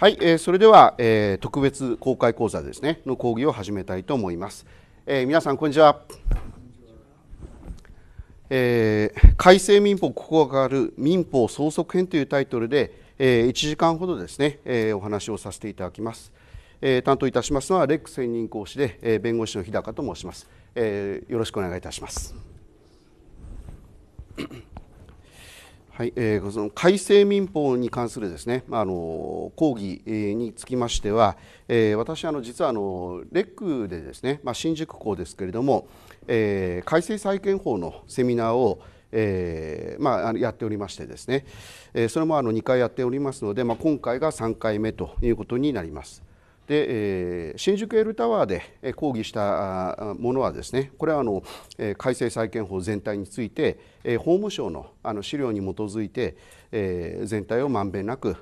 はい、えー、それでは、えー、特別公開講座ですねの講義を始めたいと思います。えー、皆さんこんにちは。えー、改正民法ここが変わる民法総則編というタイトルで、えー、1時間ほどですね、えー、お話をさせていただきます。えー、担当いたしますのはレック専任講師で、えー、弁護士の日高と申します、えー。よろしくお願いいたします。はい、えー、その改正民法に関するですね、あの抗議につきましては、えー、私あの実はあのレックでですね、まあ新宿校ですけれども、えー、改正債権法のセミナーをえーまあ、やっておりましてですね、えー、それもあの2回やっておりますので、まあ、今回が3回目ということになります。で、えー、新宿エルタワーで抗議したものはですねこれはあの改正債権法全体について、え法務省のあの資料に基づいて、え全体をまんべんなく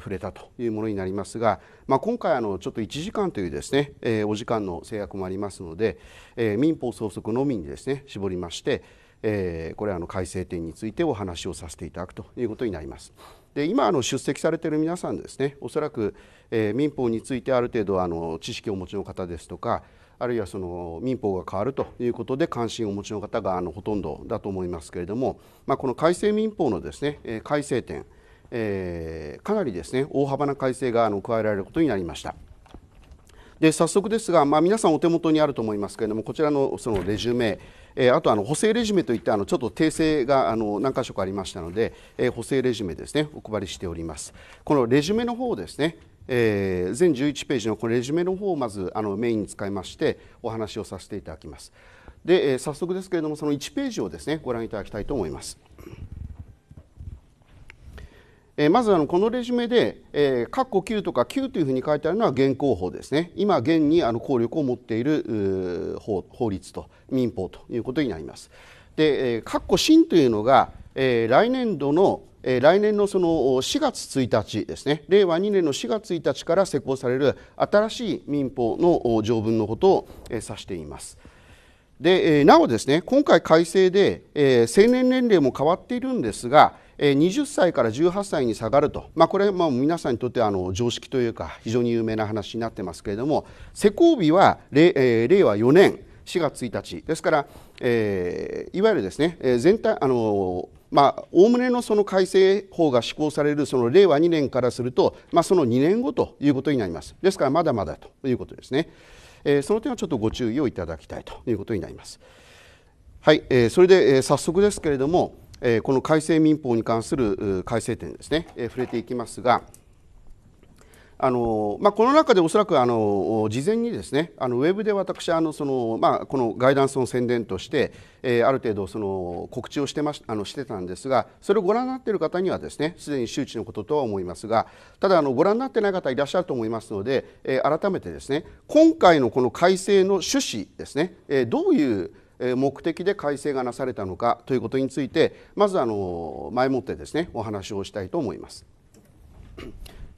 触れたというものになりますが、まあ、今回あのちょっと1時間というですね、えお時間の制約もありますので、え民法総則のみにですね絞りまして、えこれあの改正点についてお話をさせていただくということになります。で今あの出席されている皆さんですねおそらく、えー、民法についてある程度あの知識をお持ちの方ですとかあるいはその民法が変わるということで関心をお持ちの方があのほとんどだと思いますけれども、まあ、この改正民法のですね改正点、えー、かなりですね大幅な改正があの加えられることになりました。で早速ですが、まあ、皆さんお手元にあると思いますけれどもこちらのそのレジュメ、えー、あとあの補正レジュメといってあのちょっと訂正があの何箇所かありましたので、えー、補正レジュメですねお配りしておりますこのレジュメの方ですねえー、全11ページのこのレジュメの方をまずあのメインに使いましてお話をさせていただきます。で、えー、早速ですけれどもその1ページをですねご覧いただきたいと思います。えー、まずあのこのレジュメで、えー、括弧9とか9というふうに書いてあるのは現行法ですね今現にあの効力を持っている法法律と民法ということになります。で、えー、括弧新というのが、えー、来年度の来年のその4月1日ですね令和2年の4月1日から施行される新しい民法の条文のことを、指しています。で、なおですね今回改正で、成年年齢も変わっているんですが20歳から18歳に下がると、まあ、これはまあ皆さんにとってあの常識というか非常に有名な話になってますけれども施行日は令,、令和4年4月1日ですから、えいわゆるですね全体あのまあ、むねのその改正法が施行されるその令和2年からすると、まあ、その2年後ということになります。ですから、まだまだということですね。えー、その点はちょっとご注意をいただきたいということになります。はい、えー、それで、えー、早速ですけれども、えー、この改正民法に関する改正点ですね、えー、触れていきますが、あのまあ、この中でおそらくあの事前にですねあのウェブで私あのその、まあ、このガイダンスの宣伝として、えー、ある程度その告知をしてましあのしてたんですがそれをご覧になっている方にはですねすでに周知のこととは思いますがただあのご覧になってない方いらっしゃると思いますので、えー、改めてですね今回のこの改正の趣旨ですね、えー、どういう目的で改正がなされたのかということについてまずあの前もってですねお話をしたいと思います。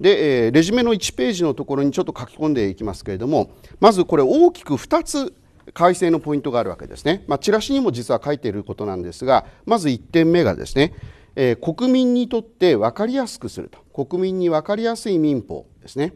で、レジュメの1ページのところにちょっと書き込んでいきますけれどもまずこれ大きく2つ改正のポイントがあるわけですね、まあ、チラシにも実は書いていることなんですがまず1点目がですね、えー、国民にとって分かりやすくすると国民に分かりやすい民法ですね。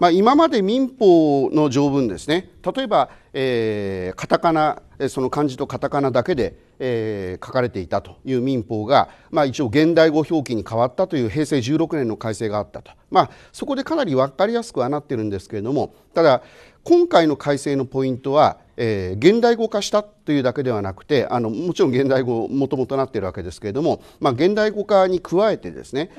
まあ、今まで民法の条文ですね例えばえー、カタカナその漢字とカタカナだけで、えー、書かれていたという民法が、まあ、一応現代語表記に変わったという平成16年の改正があったと、まあ、そこでかなり分かりやすくはなってるんですけれどもただ今回の改正のポイントは、えー、現代語化したというだけではなくてあのもちろん現代語もともとなっているわけですけれども、まあ、現代語化に加えてですね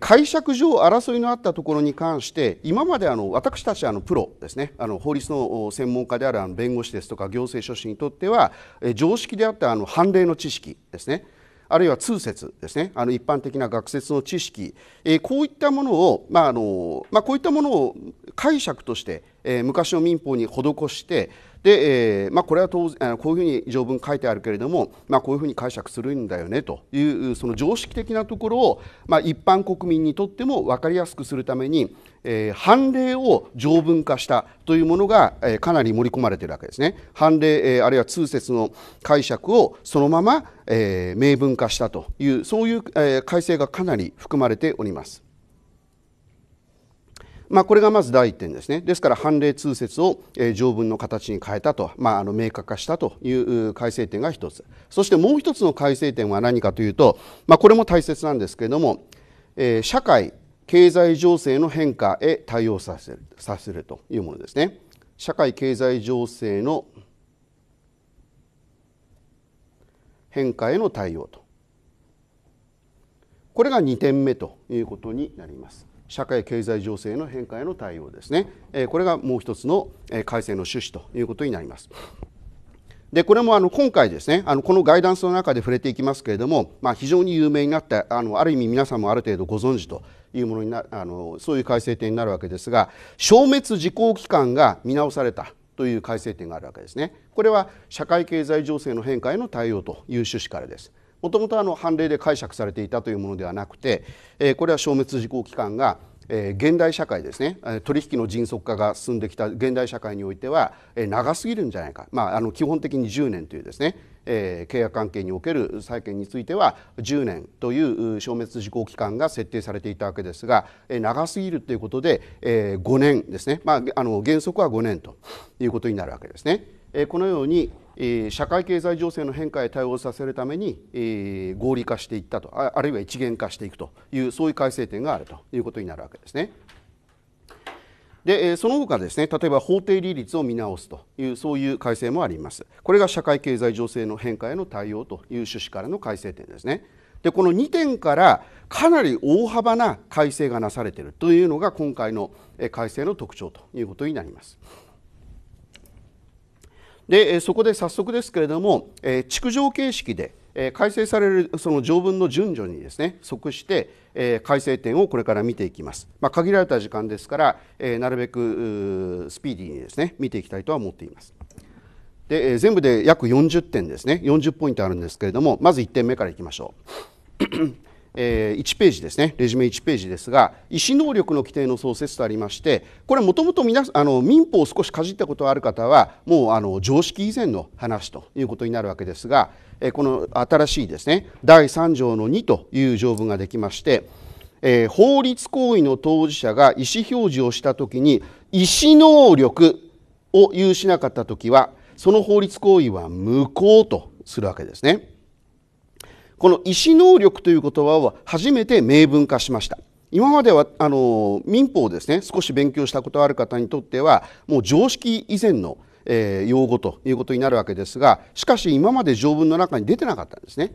解釈上争いのあったところに関して今まであの私たちあのプロですねあの法律の専門家であるあの弁護士ですとか行政書士にとっては常識であったあの判例の知識ですねあるいは通説ですねあの一般的な学説の知識、えこういったものを、まああのまあ、こういったものを解釈として、え昔の民法に施してで、えー、まあ、これは当然こういうふうに条文書いてあるけれども、まあ、こういうふうに解釈するんだよねというその常識的なところを、まあ、一般国民にとっても分かりやすくするために、えー、判例を条文化したというものが、えー、かなり盛り込まれているわけですね。判例、えあるいは通説の解釈をそのまま、え明文化したというそういう、え改正がかなり含まれております。まあ、これがまず第一点ですねですから判例通説を、条文の形に変えたと、まあ、あの明確化したという改正点が1つそしてもう1つの改正点は何かというと、まあ、これも大切なんですけれども、え社会経済情勢の変化へ対応させるさせるというものですね。社会経済情勢の変化への対応とこれが2点目ということになります。社会経済情勢の変化への対応ですね、えこれがもう一つの、え改正の趣旨ということになります。でこれもあの今回ですねあのこのガイダンスの中で触れていきますけれども、まあ、非常に有名になったあのある意味皆さんもある程度ご存知というものになあのそういう改正点になるわけですが消滅時効期間が見直されたという改正点があるわけですね。これは社会経済情勢の変化への対応という趣旨からです。もともと判例で解釈されていたというものではなくて、えー、これは消滅時効機関がえ現代社会ですね取引の迅速化が進んできた現代社会においては、え長すぎるんじゃないか、まあ、あの基本的に10年というですね、え契約関係における債権については10年という消滅時効期間が設定されていたわけですが、え長すぎるということで、え5年ですね、まあ、あの原則は5年ということになるわけですね。えこのようにえ社会経済情勢の変化へ対応させるために、え合理化していったとあるいは一元化していくというそういう改正点があるということになるわけですね。でその他ですね例えば法定利率を見直すというそういう改正もありますこれが社会経済情勢の変化への対応という趣旨からの改正点ですねでこの2点からかなり大幅な改正がなされているというのが今回の改正の特徴ということになります。でそこで早速ですけれども、築城形式で改正されるその条文の順序にですね即して改正点をこれから見ていきます、まあ、限られた時間ですからなるべくスピーディーにですね見ていきたいとは思っていますで全部で約40点ですね40ポイントあるんですけれどもまず1点目からいきましょうえ1ページですねレジュメ1ページですが意思能力の規定の創設とありましてこれもともと民法を少しかじったことがある方はもうあの常識以前の話ということになるわけですが、えこの新しいですね第3条の2という条文ができまして、え法律行為の当事者が意思表示をしたときに意思能力を有しなかったときはその法律行為は無効とするわけですね。この意思能力という言葉を初めて明文化しました。今まではあの民法をですね少し勉強したことある方にとってはもう常識以前の、えー、用語ということになるわけですがしかし今まで条文の中に出てなかったんですね。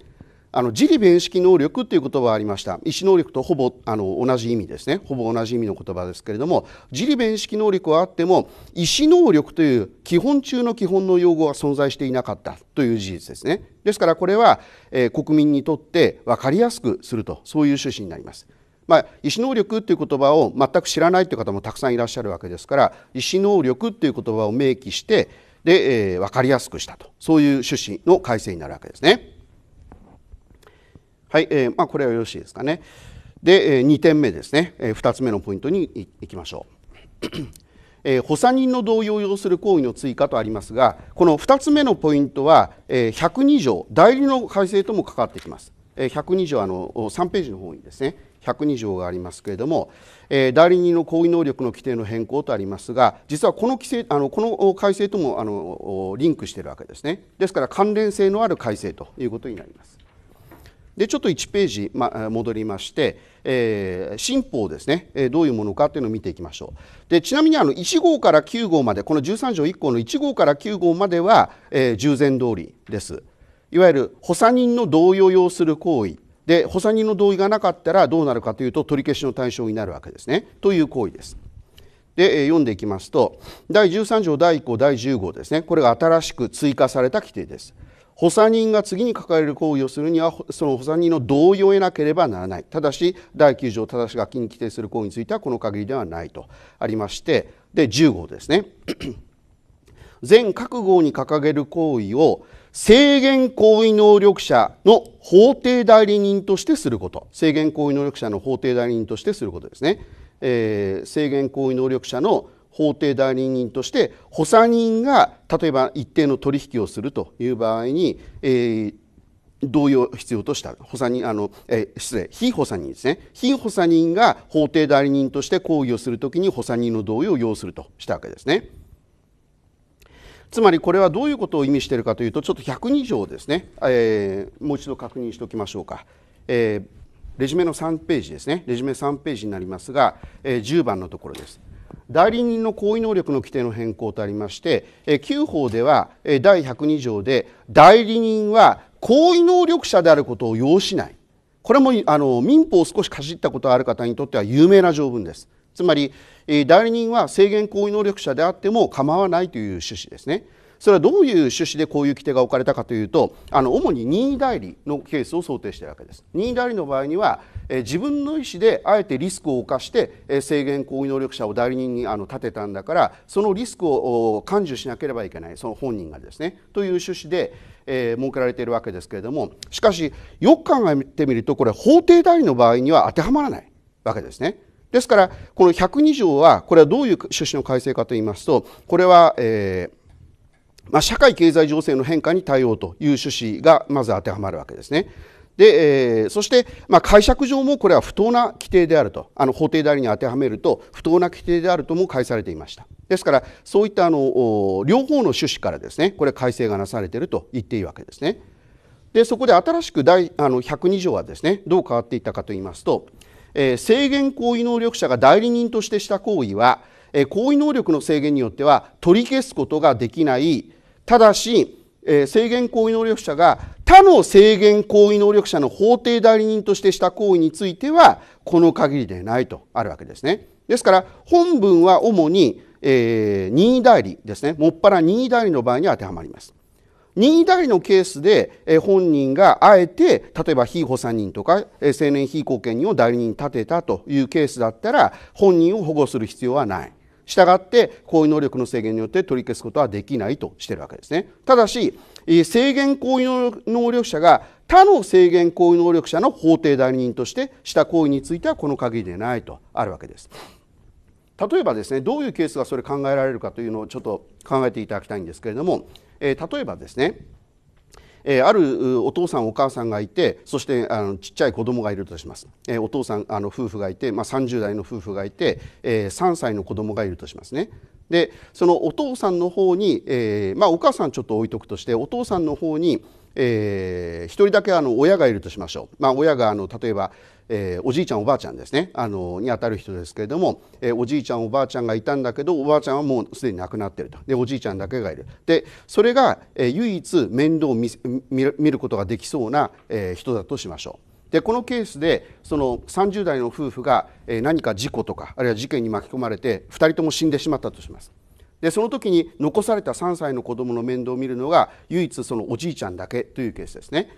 あの自理弁識能力という言葉がありました意思能力とほぼあの同じ意味ですねほぼ同じ意味の言葉ですけれども自理弁識能力はあっても意思能力という基本中の基本の用語は存在していなかったという事実ですねですからこれは、えー、国民にとって分かりやすくするとそういう趣旨になります。まあ、意思能力という言葉を全く知らないという方もたくさんいらっしゃるわけですから意思能力という言葉を明記してで、えー、分かりやすくしたとそういう趣旨の改正になるわけですね。はい、えー、まあ、これはよろしいですかね。で、えー、2点目ですね、えー、2つ目のポイントにいきましょう。えー、補佐人の同意を要する行為の追加とありますがこの2つ目のポイントは、えー、102条代理の改正とも関わってきます。えー、102条あの3ページの方にですね102条がありますけれども、えー、代理人の行為能力の規定の変更とありますが実はこの規制あのこの改正ともあのリンクしているわけですねですから関連性のある改正ということになります。でちょっと1ページ、ま、戻りまして、えー、新法ですね、えー、どういうものかというのを見ていきましょうでちなみにあの1号から9号までこの13条1項の1号から9号までは、えー、従前通りですいわゆる補佐人の同意を要する行為で補佐人の同意がなかったらどうなるかというと取り消しの対象になるわけですねという行為ですで読んでいきますと第13条第1項第10号ですねこれが新しく追加された規定です。補佐人が次に書かれる行為をするにはその補佐人の同意を得なければならないただし第9条ただし書きに規定する行為についてはこの限りではないとありましてで10号ですね 全各号に掲げる行為を制限行為能力者の法定代理人としてすること制限行為能力者の法定代理人としてすることですね、えー、制限行為能力者の法定代理人として補佐人が例えば一定の取引をするという場合に、えー、同意を必要とした補佐人あの、えー、失礼非補佐人ですね非補佐人が法定代理人として抗議をするときに補佐人の同意を要するとしたわけですね。つまりこれはどういうことを意味しているかというとちょっと102条ですね、えー、もう一度確認しておきましょうか。えーレジュメの3ページですねレジュメ3ページになりますが、えー、10番のところです代理人の行為能力の規定の変更とありまして9法では第102条で代理人は行為能力者であることを要しないこれもあの民法を少しかじったことがある方にとっては有名な条文ですつまり代理人は制限行為能力者であっても構わないという趣旨ですね。それはどういう趣旨でこういう規定が置かれたかというとあの主に任意代理のケースを想定しているわけです任意代理の場合には、え自分の意思であえてリスクを冒して、え制限行為能力者を代理人にあの立てたんだからそのリスクを感受しなければいけないその本人がですねという趣旨で、え設けられているわけですけれどもしかしよく考えてみるとこれ法定代理の場合には当てはまらないわけですね。ですからこの102条はこれはどういう趣旨の改正かといいますとこれは、えーまあ、社会経済情勢の変化に対応という趣旨がまず当てはまるわけですね。でえー、そして、まあ、解釈上もこれは不当な規定であるとあの法定代理に当てはめると不当な規定であるとも解されていましたですからそういったあの両方の趣旨からですねこれ改正がなされていると言っていいわけですねでそこで新しく第あの102条はですねどう変わっていったかと言いますと、えー、制限行為能力者が代理人としてした行為は、えー、行為能力の制限によっては取り消すことができないただし、えー、制限行為能力者が他の制限行為能力者の法定代理人としてした行為についてはこの限りでないとあるわけですね。ですから本文は主に、えー、任意代理ですねもっぱら任意代理の場合に当てはまります。任意代理のケースで、えー、本人があえて例えば被保佐人とか、えー、青年被後見人を代理人に立てたというケースだったら本人を保護する必要はない。したがって行為能力の制限によって取り消すことはできないとしているわけですねただし制限行為能力者が他の制限行為能力者の法定代理人としてした行為についてはこの限りでないとあるわけです例えばですねどういうケースがそれ考えられるかというのをちょっと考えていただきたいんですけれども、え例えばですねえー、あるお父さんお母さんがいてそしてあのちっちゃい子供がいるとします、えー、お父さんあの夫婦がいて、まあ、30代の夫婦がいて、えー、3歳の子供がいるとしますねでそのお父さんの方に、えーまあ、お母さんちょっと置いとくとしてお父さんの方にえー、1人だけあの親がいるとしましょう、まあ、親があの例えば、えー、おじいちゃんおばあちゃんですねあのにあたる人ですけれども、えー、おじいちゃんおばあちゃんがいたんだけどおばあちゃんはもうすでに亡くなっているとでおじいちゃんだけがいるでそれが、え唯一面倒を見ることができそうな、え人だとしましょう。でこのケースでその30代の夫婦が何か事故とかあるいは事件に巻き込まれて2人とも死んでしまったとしますでその時に残された3歳の子供の面倒を見るのが唯一そのおじいちゃんだけというケースですね。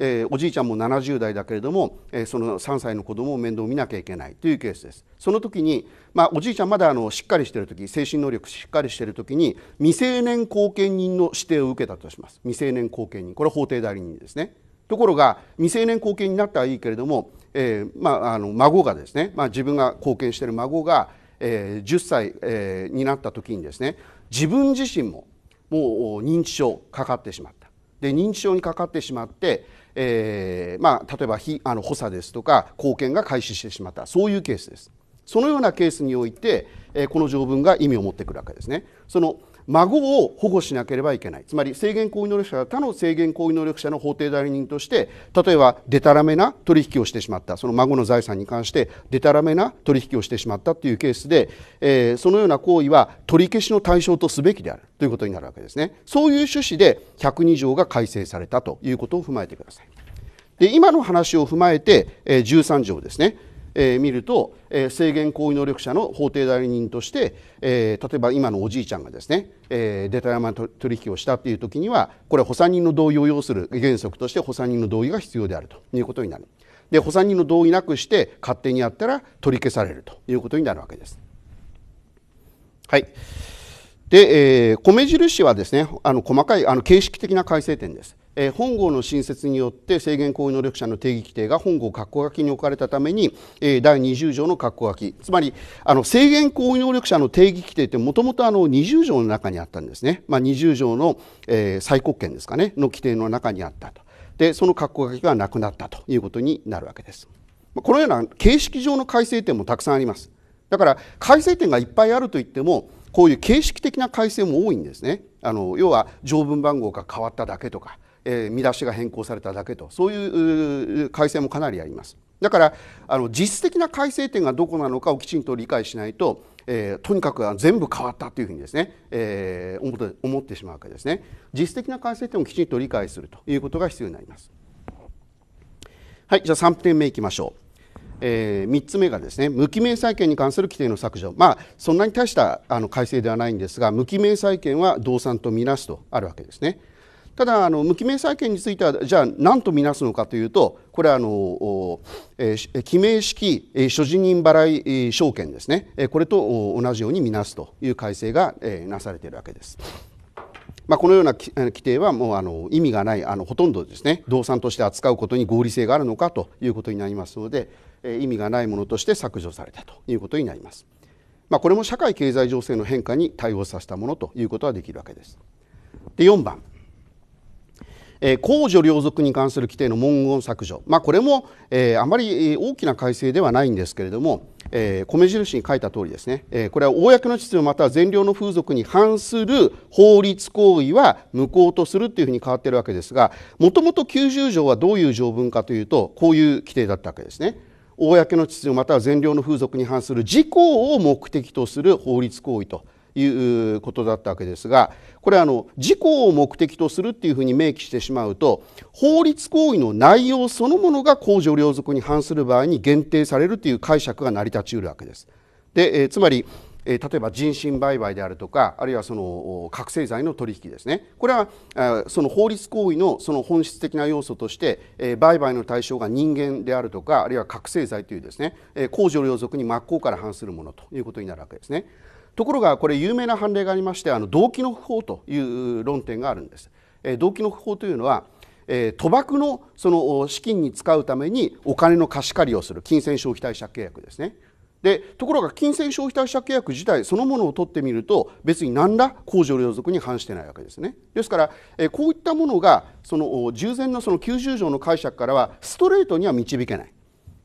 えー、おじいちゃんも70代だけれども、えー、その3歳の子供を面倒見なきゃいけないというケースですその時に、まあ、おじいちゃんまだあのしっかりしてる時精神能力しっかりしてる時に未成年後見人の指定を受けたとします未成年後見人これは法定代理人ですねところが未成年後見になったはいいけれども、えー、まあ、あの孫がですね、まあ、自分が後見してる孫がえー、10歳、えー、になった時にですね自分自身ももう認知症かかってしまったで認知症にかかってしまって、えーまあ、例えばあの補佐ですとか貢献が開始してしまったそういうケースです。そのようなケースにおいて、えー、この条文が意味を持ってくるわけですね。その孫を保護しなければいけないつまり制限行為能力者が他の制限行為能力者の法定代理人として例えばでたらめな取引をしてしまったその孫の財産に関してでたらめな取引をしてしまったというケースで、えー、そのような行為は取り消しの対象とすべきであるということになるわけですねそういう趣旨で102条が改正されたということを踏まえてくださいで今の話を踏まえて、えー、13条ですねえー、見ると、えー、制限行為能力者の法定代理人として、えー、例えば今のおじいちゃんがですね、えー、出た山取引をしたっていう時にはこれ補佐人の同意を要する原則として補佐人の同意が必要であるということになる。で補佐人の同意なくして勝手にやったら取り消されるということになるわけです。はい。で、えー、米印はですね、あの細かいあの形式的な改正点です。え本郷の新設によって制限行為能力者の定義規定が本郷括弧書きに置かれたために、え第20条の括弧書きつまりあの制限行為能力者の定義規定ってもともと20条の中にあったんですね、まあ、20条の、え最国権ですかねの規定の中にあったとでその括弧書きがなくなったということになるわけです。このような形式上の改正点もたくさんあります。だから改正点がいっぱいあるといってもこういう形式的な改正も多いんですね。あの要は条文番号が変わっただけとかえ見出しが変更されただけとそういう改正もかなりありますだからあの実質的な改正点がどこなのかをきちんと理解しないと、えー、とにかく全部変わったというふうにですね、えー、思ってしまうわけですね実質的な改正点をきちんと理解するということが必要になりますはいじゃあ3点目いきましょうえー、3つ目がですね無記名債権に関する規定の削除、まあ、そんなに大したあの改正ではないんですが無記名債権は動産とみなすとあるわけですね。ただあの無記名債権についてはじゃあ何と見なすのかというとこれはあの、えー、記名式、えー、所持人払い、えー、証券ですね、えー、これと同じように見なすという改正が、えー、なされているわけです。まあ、このような規定はもうあの意味がないあのほとんどですね動産として扱うことに合理性があるのかということになりますので、えー、意味がないものとして削除されたということになります。まあ、これも社会経済情勢の変化に対応させたものということはできるわけです。で4番公序良俗に関する規定の文言削除、まあ、これも、あまり大きな改正ではないんですけれども、米印に書いた通りですね、これは公の秩序または善良の風俗に反する法律行為は無効とするというふうに変わっているわけですがもともと90条はどういう条文かというとこういう規定だったわけですね。公の秩序または善良の風俗に反する事項を目的とする法律行為ということだったわけですがこれあの事項を目的とするっていうふうに明記してしまうと法律行為の内容そのものが公序良俗に反する場合に限定されるという解釈が成り立ちうるわけです。で、えー、つまり例えば人身売買であるとかあるいはその覚醒剤の取引ですねこれはその法律行為のその本質的な要素として売買の対象が人間であるとかあるいは覚醒剤というですね公序良俗に真っ向から反するものということになるわけですね。ところがこれ有名な判例がありましてあの動機の不法という論点があるんです。え動機の不法というのは、え賭博のその資金に使うためにお金の貸し借りをする金銭消費貸借契約ですね。でところが金銭消費貸借契約自体そのものを取ってみると別に何ら公序良俗に反してないわけですねですからえこういったものがその従前のその90条の解釈からはストレートには導けない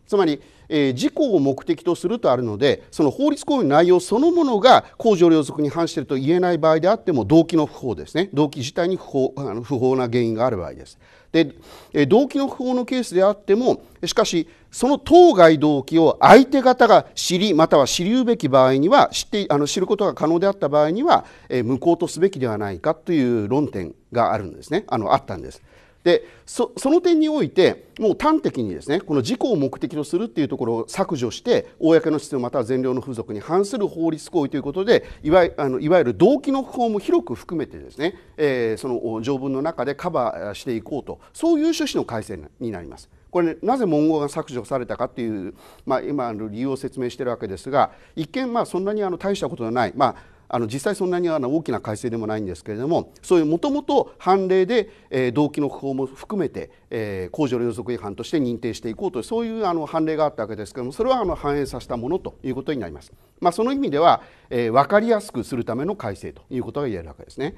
つまりえ事故を目的とするとあるのでその法律行為の内容そのものが公序良俗に反していると言えない場合であっても動機の不法ですね動機自体に不法 あの不法な原因がある場合です。で、え動機の不法のケースであってもしかしその当該動機を相手方が知りまたは知りうべき場合には知ってあの知ることが可能であった場合には、え無効とすべきではないかという論点があるんですねあのあったんです。でその点においてもう端的にですねこの事故を目的とするっていうところを削除して公の秩序または善良の風俗に反する法律行為ということでいわあのいわゆる動機の法も広く含めてですね、えー、その条文の中でカバーしていこうとそういう趣旨の改正になります。これ、ね、なぜ文言が削除されたかっていう、まあ、今の理由を説明しているわけですが一見まあそんなにあの大したことがない、まああの実際そんなにあの大きな改正でもないんですけれどもそういうもともと判例で、えー、動機の法も含めて、えー、除の予測違反として認定していこうというそういうあの判例があったわけですけれどもそれはあの反映させたものということになります。まあ、その意味では、えー、分かりやすくするための改正ということが言えるわけですね。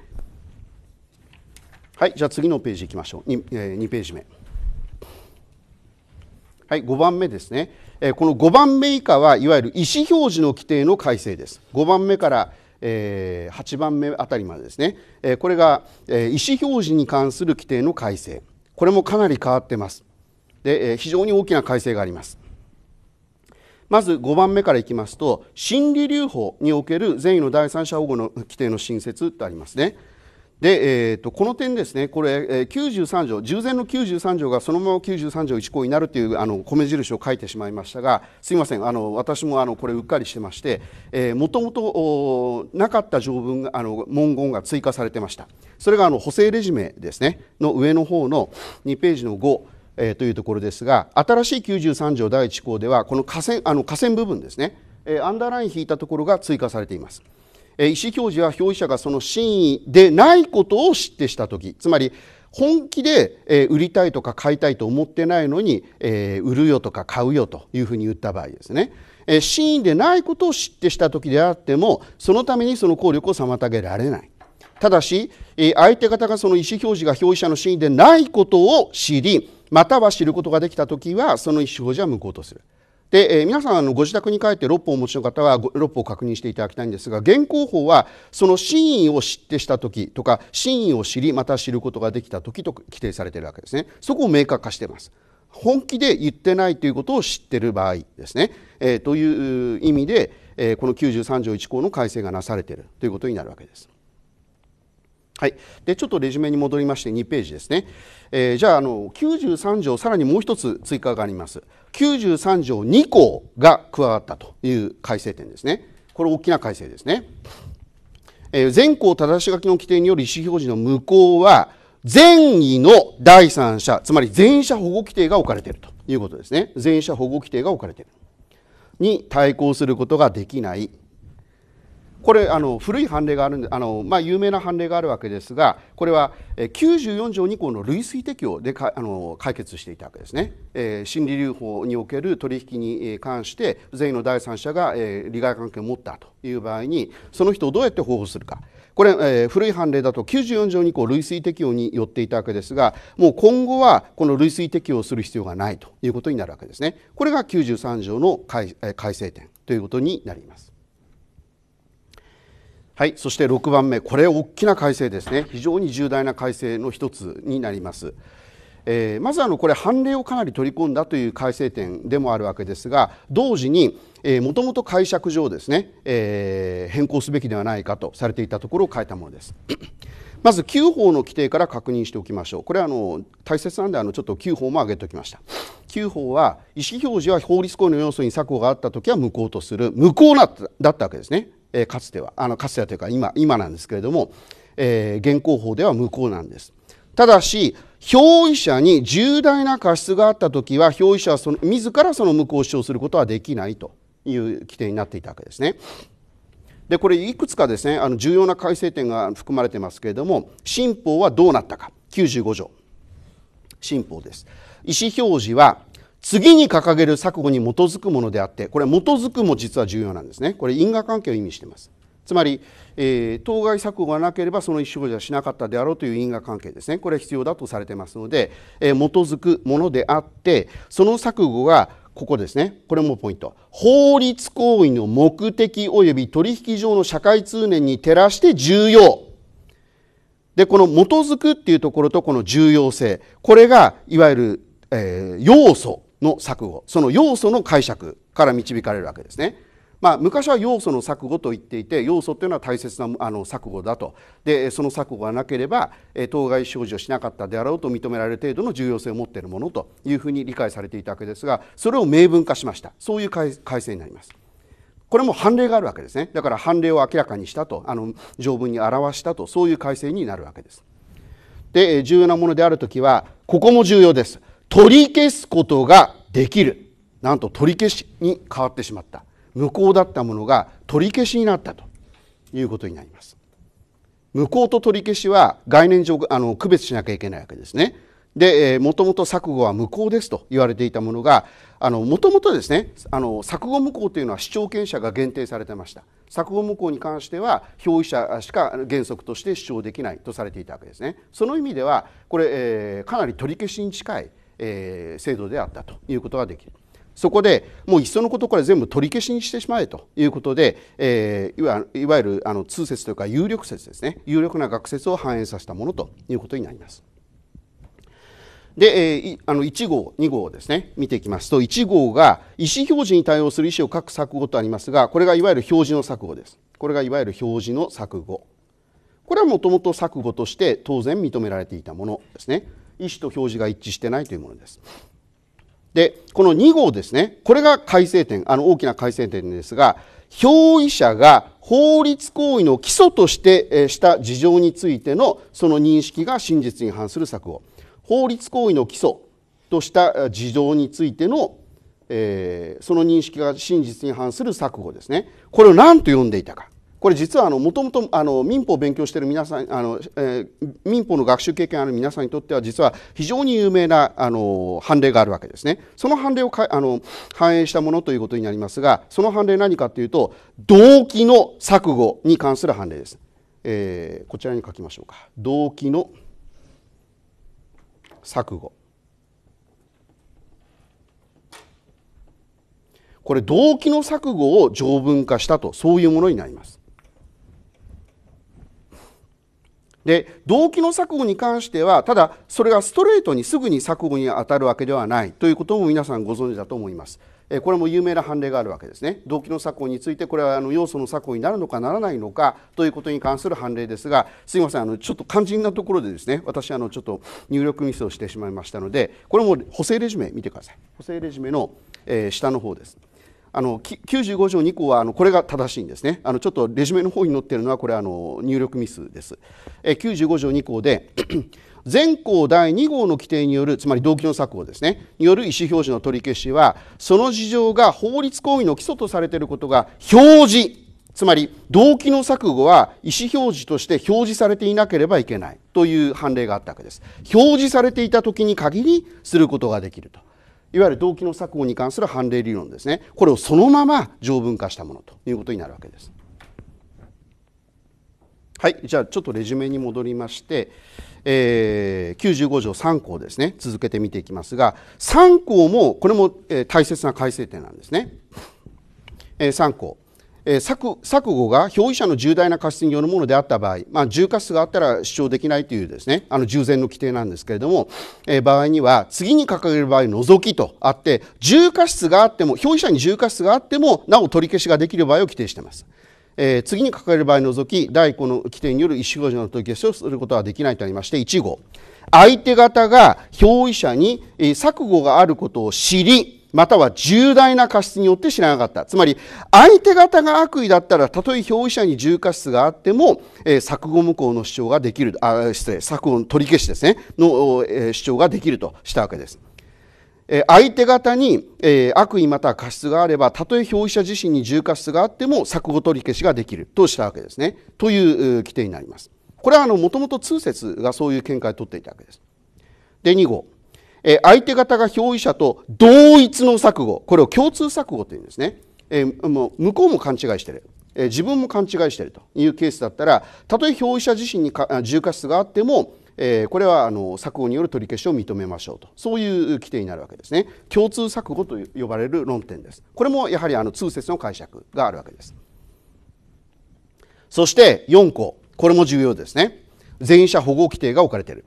はい、じゃあ次のページいきましょう。2, えー、2ページ目。はい、5番目ですね、えー、この5番目以下はいわゆる意思表示の規定の改正です5番目から、え8番目あたりまでですね、えこれが、え意思表示に関する規定の改正これもかなり変わってますで、え非常に大きな改正がありますまず5番目からいきますと心理留保における善意の第三者保護の規定の新設ってありますねで、えーと、この点ですね、これ、えー、93条、従前の93条がそのまま93条1項になるというあの米印を書いてしまいましたが、すみません、あの私もあのこれ、うっかりしてまして、もともとなかった条文あの、文言が追加されてました、それがあの補正レジュメですね、の上の方の2ページの5、えー、というところですが、新しい93条第1項では、この河川あの部分ですね、えー、アンダーライン引いたところが追加されています。石井教授は表意者がその真意でないことを知ってした時つまり本気で売りたいとか買いたいと思ってないのに売るよとか買うよというふうに言った場合ですね真意でないことを知ってした時であってもそのためにその効力を妨げられないただし相手方がその意思表示が表意者の真意でないことを知りまたは知ることができた時はその意思表示は無効とするで、えー、皆さんあのご自宅に帰って六本をお持ちの方は六本を確認していただきたいんですが現行法はその真意を知ってした時とか真意を知りまた知ることができた時と規定されているわけですねそこを明確化しています本気で言ってないということを知っている場合ですね、えー、という意味で、えー、この93条1項の改正がなされているということになるわけです。はい、でちょっとレジュメに戻りまして2ページですね、えー、じゃああの93条さらにもう一つ追加があります93条2項が加わったという改正点ですね。これ大きな改正ですね。えー、全項正し書きの規定による意思表示の無効は善意の第三者つまり前者保護規定が置かれているということですね全者保護規定が置かれているに対抗することができないこれあの古い判例があるんであの、まあ、有名な判例があるわけですがこれは94条2項の類推適用でかあの解決していたわけですね、えー、心理留保における取引に関して善意の第三者が、えー、利害関係を持ったという場合にその人をどうやって保護するかこれ、えー、古い判例だと94条2項類推適用によっていたわけですがもう今後はこの類推適用をする必要がないということになるわけですねこれが93条の改,、改正点ということになりますはい、そして6番目、これ、大きな改正ですね、非常に重大な改正の一つになります。えー、まずあのこれ、判例をかなり取り込んだという改正点でもあるわけですが、同時に、もともと解釈上ですね、えー、変更すべきではないかとされていたところを変えたものです。まず9法の規定から確認しておきましょう。これはあの大切なんであのちょっと9法も挙げておきました。9法は意思表示は法律行為の要素に錯誤があったときは無効とする無効だったわけですね。えかつてはあのかつてはというか今今なんですけれども、え現行法では無効なんです。ただし表依者に重大な過失があった時は表依者はその自らその無効を主張することはできないという規定になっていたわけですね。でこれいくつかですねあの重要な改正点が含まれてますけれども新法はどうなったか95条新法です。意思表示は次に掲げる錯誤に基づくものであってこれ基づくも実は重要なんですねこれ因果関係を意味していますつまり、えー、当該錯誤がなければその一種表はしなかったであろうという因果関係ですねこれは必要だとされてますので、えー、基づくものであってその錯誤がここですねこれもポイント法律行為の目的及び取引上の社会通念に照らして重要でこの基づくっていうところとこの重要性これがいわゆる、えー、要素の錯誤その要素の解釈から導かれるわけですね。まあ、昔は要素の錯誤と言っていて要素っていうのは大切なあの錯誤だとでその錯誤がなければ当該生じをしなかったであろうと認められる程度の重要性を持っているものというふうに理解されていたわけですがそれを明文化しましたそういう改正になります。これも判例があるわけですねだから判例を明らかにしたとあの条文に表したとそういう改正になるわけです。で重要なものである時はここも重要です。取り消すことができるなんと取り消しに変わってしまった無効だったものが取り消しになったということになります無効と取り消しは概念上あの区別しなきゃいけないわけですねでもともと錯誤は無効ですと言われていたものがもともとですねあの錯誤無効というのは主張権者が限定されてました錯誤無効に関しては表意者しか原則として主張できないとされていたわけですねその意味ではこれ、えー、かなり取り消しに近いえー、制度であったということができる。そこでもういっそのことから全部取り消しにしてしまえということで、えー、いわゆるあの通説というか有力説ですね有力な学説を反映させたものということになります。で、えー、あの1号2号ですね見ていきますと1号が意思表示に対応する意思を書く錯誤とありますがこれがいわゆる表示の錯誤です。これがいわゆる表示の錯誤。これはもともと錯誤として当然認められていたものですね。意思と表示が一致してないというものです。で、この2号ですね、これが改正点、あの大きな改正点ですが、表意者が法律行為の基礎としてした事情についてのその認識が真実に反する策を法律行為の基礎とした事情についての、えー、その認識が真実に反する錯誤ですね。これを何と呼んでいたか。これ実はもともと民法を勉強している皆さんあの、えー、民法の学習経験ある皆さんにとっては実は非常に有名なあの判例があるわけですねその判例をあの反映したものということになりますがその判例何かというと動機の錯誤に関する判例です、えー、こちらに書きましょうか動機の錯誤これ動機の錯誤を条文化したとそういうものになりますで動機の錯誤に関してはただそれがストレートにすぐに錯誤に当たるわけではないということも皆さんご存知だと思います。これも有名な判例があるわけですね動機の錯誤についてこれはあの要素の錯誤になるのかならないのかということに関する判例ですがすいませんあのちょっと肝心なところでですね私あのちょっと入力ミスをしてしまいましたのでこれも補正レジュメ見てください補正レジュメの、えー、下の方ですあの95条2項はあのこれが正しいんですねあのちょっとレジュメの方に載ってるのはこれあの入力ミスですえ95条2項で全項 第2号の規定によるつまり動機の策をですねによる意思表示の取り消しはその事情が法律行為の基礎とされていることが表示つまり動機の錯誤は意思表示として表示されていなければいけないという判例があったわけです表示されていた時に限りすることができるといわゆる動機の錯誤に関する判例理論ですねこれをそのまま条文化したものということになるわけです。はいじゃあちょっとレジュメに戻りまして、えー、95条3項ですね続けて見ていきますが3項もこれも、えー、大切な改正点なんですね。えー、3項え錯誤が表意者の重大な過失によるものであった場合、まあ、重過失があったら主張できないというですねあの従前の規定なんですけれども、え場合には次に掲げる場合除きとあって重過失があっても表意者に重過失があってもなお取り消しができる場合を規定しています。えー、次に掲げる場合除き第5の規定による意思表示の取り消しをすることはできないとありまして1号相手方が表意者に、え錯誤があることを知りまたは重大な過失によって知らなかった。つまり、相手方が悪意だったら、たとえ表意者に重過失があっても、えー、錯誤無効の主張ができる、あ、失礼、錯誤の取り消しですね、の、えー、主張ができるとしたわけです。え相手方に、え悪意または過失があれば、たとえ表意者自身に重過失があっても、錯誤取り消しができるとしたわけですね。という、規定になります。これは、あの、もともと通説がそういう見解を取っていたわけです。で、2号。え相手方が憑依者と同一の錯誤これを共通錯誤というんですね、えもう向こうも勘違いしてるえ自分も勘違いしてるというケースだったらたとえ表依者自身にか重過失があっても、えー、これはあの錯誤による取り消しを認めましょうとそういう規定になるわけですね共通錯誤と呼ばれる論点ですこれもやはりあの通説の解釈があるわけですそして4項これも重要ですね全員者保護規定が置かれている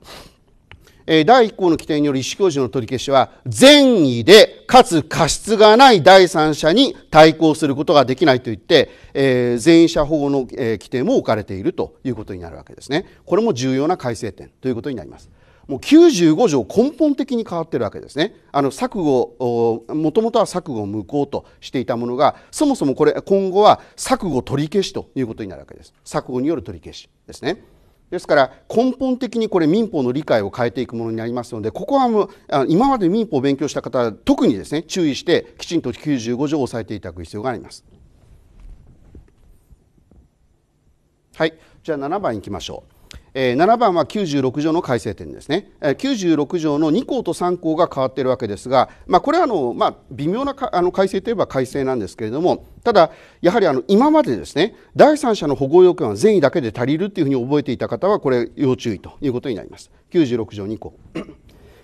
第1項の規定による意思表示の取り消しは善意でかつ過失がない第三者に対抗することができないといって、えー、前者法の、規定も置かれているということになるわけですね。これも重要な改正点ということになります。もう95条根本的に変わってるわけですね。あの錯誤もともとは錯誤無効としていたものがそもそもこれ今後は錯誤取り消しということになるわけです。錯誤による取り消しですね。ですから根本的にこれ民法の理解を変えていくものになりますのでここはもう今まで民法を勉強した方は特にですね注意してきちんと95条を押さえていただく必要があります。はいじゃあ7番いきましょう。7番は96条の改正点ですね、96条の2項と3項が変わっているわけですが、まあ、これはあの、まあ、微妙なあの改正といえば改正なんですけれどもただやはりあの今までですね第三者の保護要件は善意だけで足りるというふうに覚えていた方はこれ要注意ということになります96条2項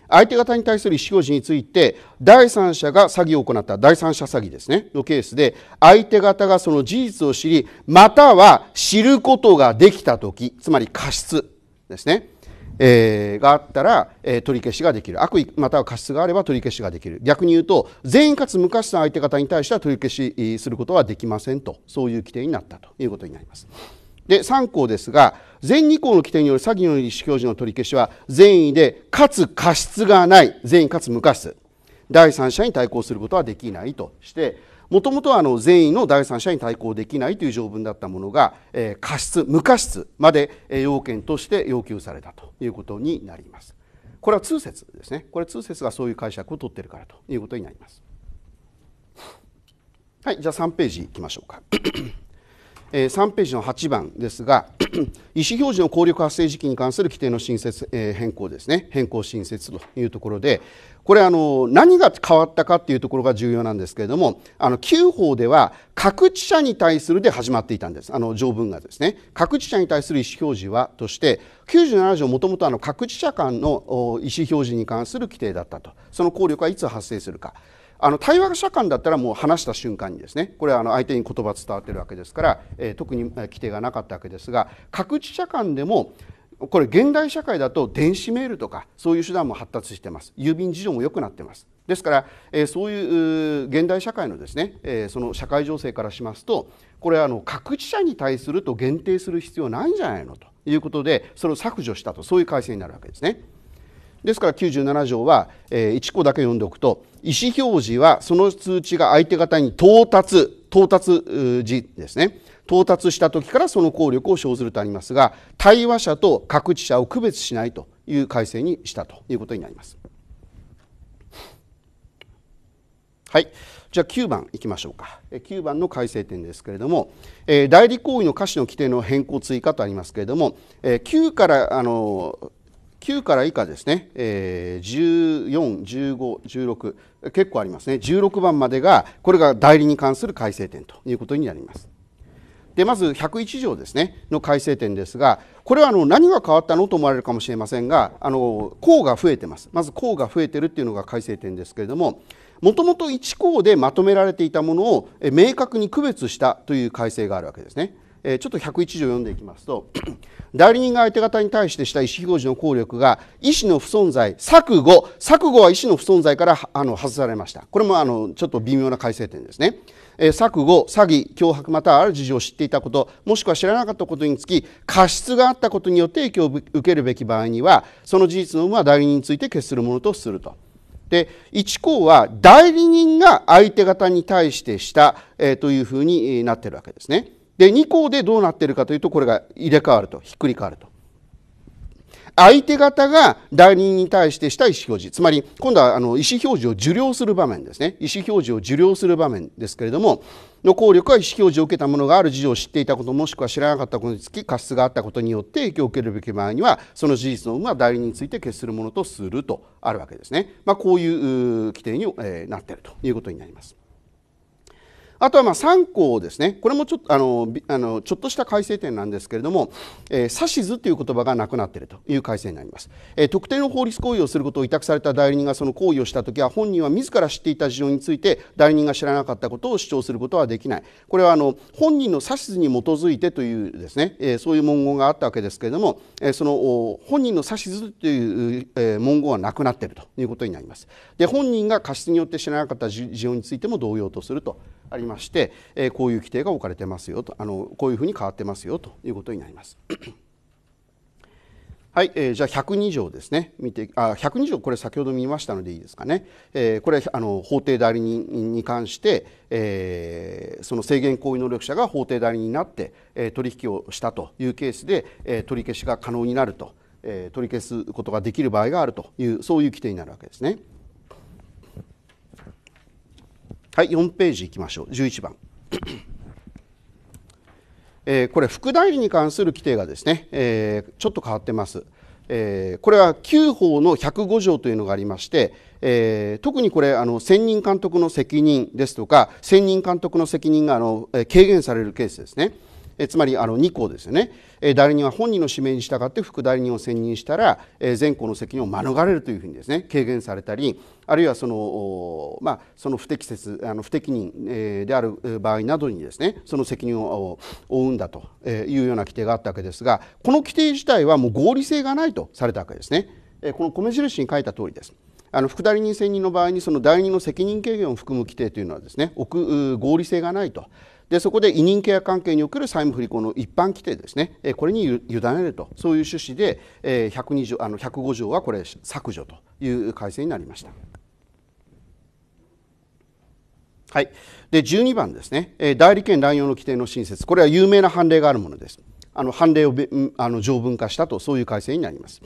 相手方に対する意思表示について第三者が詐欺を行った第三者詐欺ですねのケースで相手方がその事実を知りまたは知ることができた時つまり過失ですね、えー、があったら、えー、取り消しができる悪意または過失があれば取り消しができる逆に言うと全員かつ無過失相手方に対しては取り消しすることはできませんとそういう規定になったということになります。で3項ですが前2項の規定による詐欺の意思表示の取り消しは善意でかつ過失がない善意かつ無過失第三者に対抗することはできないとしてもともとはあの善意の第三者に対抗できないという条文だったものが、えー、過失無過失まで要件として要求されたということになりますこれは通説ですねこれは通説がそういう解釈を取ってるからということになりますはいじゃあ3ページいきましょうかえ3ページの8番ですが 意思表示の効力発生時期に関する規定の新設、えー、変更ですね変更新設というところでこれあの何が変わったかっていうところが重要なんですけれどもあの旧法では各地者に対するで始まっていたんですあの条文がですね各地者に対する意思表示はとして97条もともと各地者間の意思表示に関する規定だったとその効力はいつ発生するか。あの対話者間だったらもう話した瞬間にですねこれはあの相手に言葉伝わってるわけですから、えー、特に規定がなかったわけですが各地社間でもこれ現代社会だと電子メールとかそういう手段も発達してます郵便事情も良くなってますですから、えー、そういう現代社会のですね、えー、その社会情勢からしますとこれはあの各地社に対すると限定する必要ないんじゃないのということでそれを削除したとそういう改正になるわけですね。ですから97条は、えー、1個だけ読んでおくと意思表示はその通知が相手方に到達到達時ですね到達した時からその効力を生ずるとありますが対話者と各地者を区別しないという改正にしたということになります。はいじゃあ9番いきましょうか9番の改正点ですけれども、えー、代理行為の歌詞の規定の変更追加とありますけれども、えー、9からあの9から以下ですね、えー、14、15、16、結構ありますね、16番までが、これが代理に関する改正点ということになります。でまず101条ですねの改正点ですが、これはあの何が変わったのと思われるかもしれませんが、あの項が増えてます、まず項が増えてるっていうのが改正点ですけれども、もともと1項でまとめられていたものを明確に区別したという改正があるわけですね。ちょっと101条を読んでいきますと代理人が相手方に対してした意思表示の効力が意思の不存在錯誤錯誤は意思の不存在からあの外されましたこれもあのちょっと微妙な改正点ですね、え錯誤詐欺脅迫またはある事情を知っていたこともしくは知らなかったことにつき過失があったことによって影響を受けるべき場合にはその事実の有無は代理人について決するものとすると。で1項は代理人が相手方に対してした、えー、というふうになってるわけですね。で2項でどうなっているかというとこれが入れ替わるとひっくり返ると。相手方が代理人に対してした意思表示つまり今度はあの意思表示を受領する場面ですね意思表示を受領する場面ですけれどもの効力は意思表示を受けた者がある事情を知っていたこともしくは知らなかったことにつき過失があったことによって影響を受けるべき場合にはその事実の有無は代理人について決するものとするとあるわけですね、まあ、こういう規定になっているということになります。あとはまあ3項ですねこれもちょっとあのあのちょっとした改正点なんですけれども「えー、指図」という言葉がなくなっているという改正になります、えー、特定の法律行為をすることを委託された代理人がその行為をしたときは本人は自ら知っていた事情について代理人が知らなかったことを主張することはできないこれはあの本人の指図に基づいてというですね、えー、そういう文言があったわけですけれども、えー、その本人の指図という、えー、文言はなくなっているということになりますで本人が過失によって知らなかった事情についても同様とするとありまして、えこういう規定が置かれてますよとあのこういうふうに変わってますよということになります。はい、えー、じゃあ102条ですね見てあ102条これ先ほど見ましたのでいいですかね、えー、これあの法定代理人に関して、えー、その制限行為能力者が法定代理人になって、えー、取引をしたというケースで、えー、取り消しが可能になると、え取り消すことができる場合があるというそういう規定になるわけですね。はい4ページいきましょう11番 えー、これ副大臣に関する規定がですね、えー、ちょっと変わってます。えー、これは9法の105条というのがありまして、えー、特にこれあの専任監督の責任ですとか専任監督の責任があの軽減されるケースですね。えつまりあの2項ですよね、え代理人は本人の指名に従って副代理人を選任したら、え前項の責任を免れるというふうにですね軽減されたりあるいはその,、まあ、その不適切あの不適任である場合などにですねその責任を負うんだというような規定があったわけですがこの規定自体はもう合理性がないとされたわけですね。この米印に書いた通りです。あの副代理人選任の場合にその代理人の責任軽減を含む規定というのはですね合理性がないとでそこで委任契約関係における債務不履行の一般規定ですね、えこれに委ねると、そういう趣旨で、え102あの105条はこれ、削除という改正になりました。はい、で12番ですね、え代理権乱用の規定の新設、これは有名な判例があるものです。あの判例をあの条文化したと、そういう改正になります。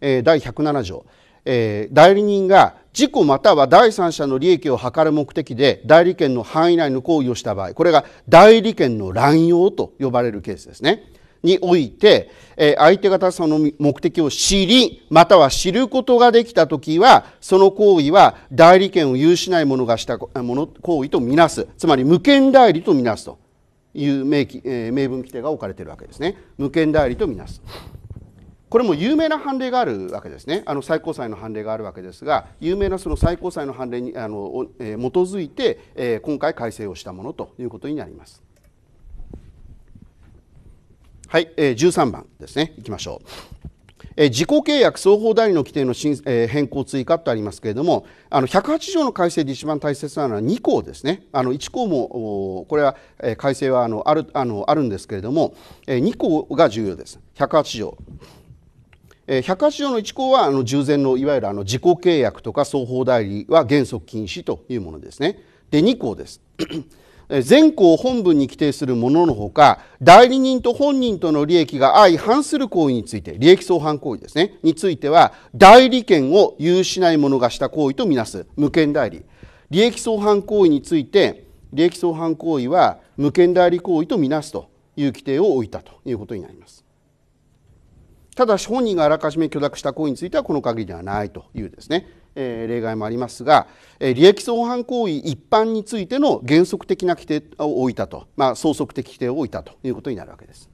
え第107条、えー、代理人が事故または第三者の利益を図る目的で代理権の範囲内の行為をした場合これが代理権の乱用と呼ばれるケースですねにおいて、えー、相手方その目的を知りまたは知ることができた時はその行為は代理権を有しない者がしたもの行為とみなすつまり無権代理とみなすという明記、えー、明文規定が置かれているわけですね無権代理とみなす。これも有名な判例があるわけですねあの最高裁の判例があるわけですが有名なその最高裁の判例にあの、えー、基づいて、えー、今回改正をしたものということになります。はい、えー、13番ですねいきましょう。え自己契約双方代理の規定の新、えー、変更追加とありますけれどもあの108条の改正で一番大切なのは2項ですねあの1項もこれは、え改正はあのあるあのあるんですけれども、え2項が重要です108条。108条の1項はあの従前のいわゆるあの自己契約とか双方代理は原則禁止というものですね。で2項です。全項本文に規定するもののほか代理人と本人との利益が相反する行為について利益相反行為ですねについては代理権を有しない者がした行為とみなす無権代理利益相反行為について利益相反行為は無権代理行為とみなすという規定を置いたということになります。ただし本人があらかじめ許諾した行為についてはこの限りではないというですね、え例外もありますが、えー、利益相反行為一般についての原則的な規定を置いたと、まあ、相則的規定を置いたということになるわけです。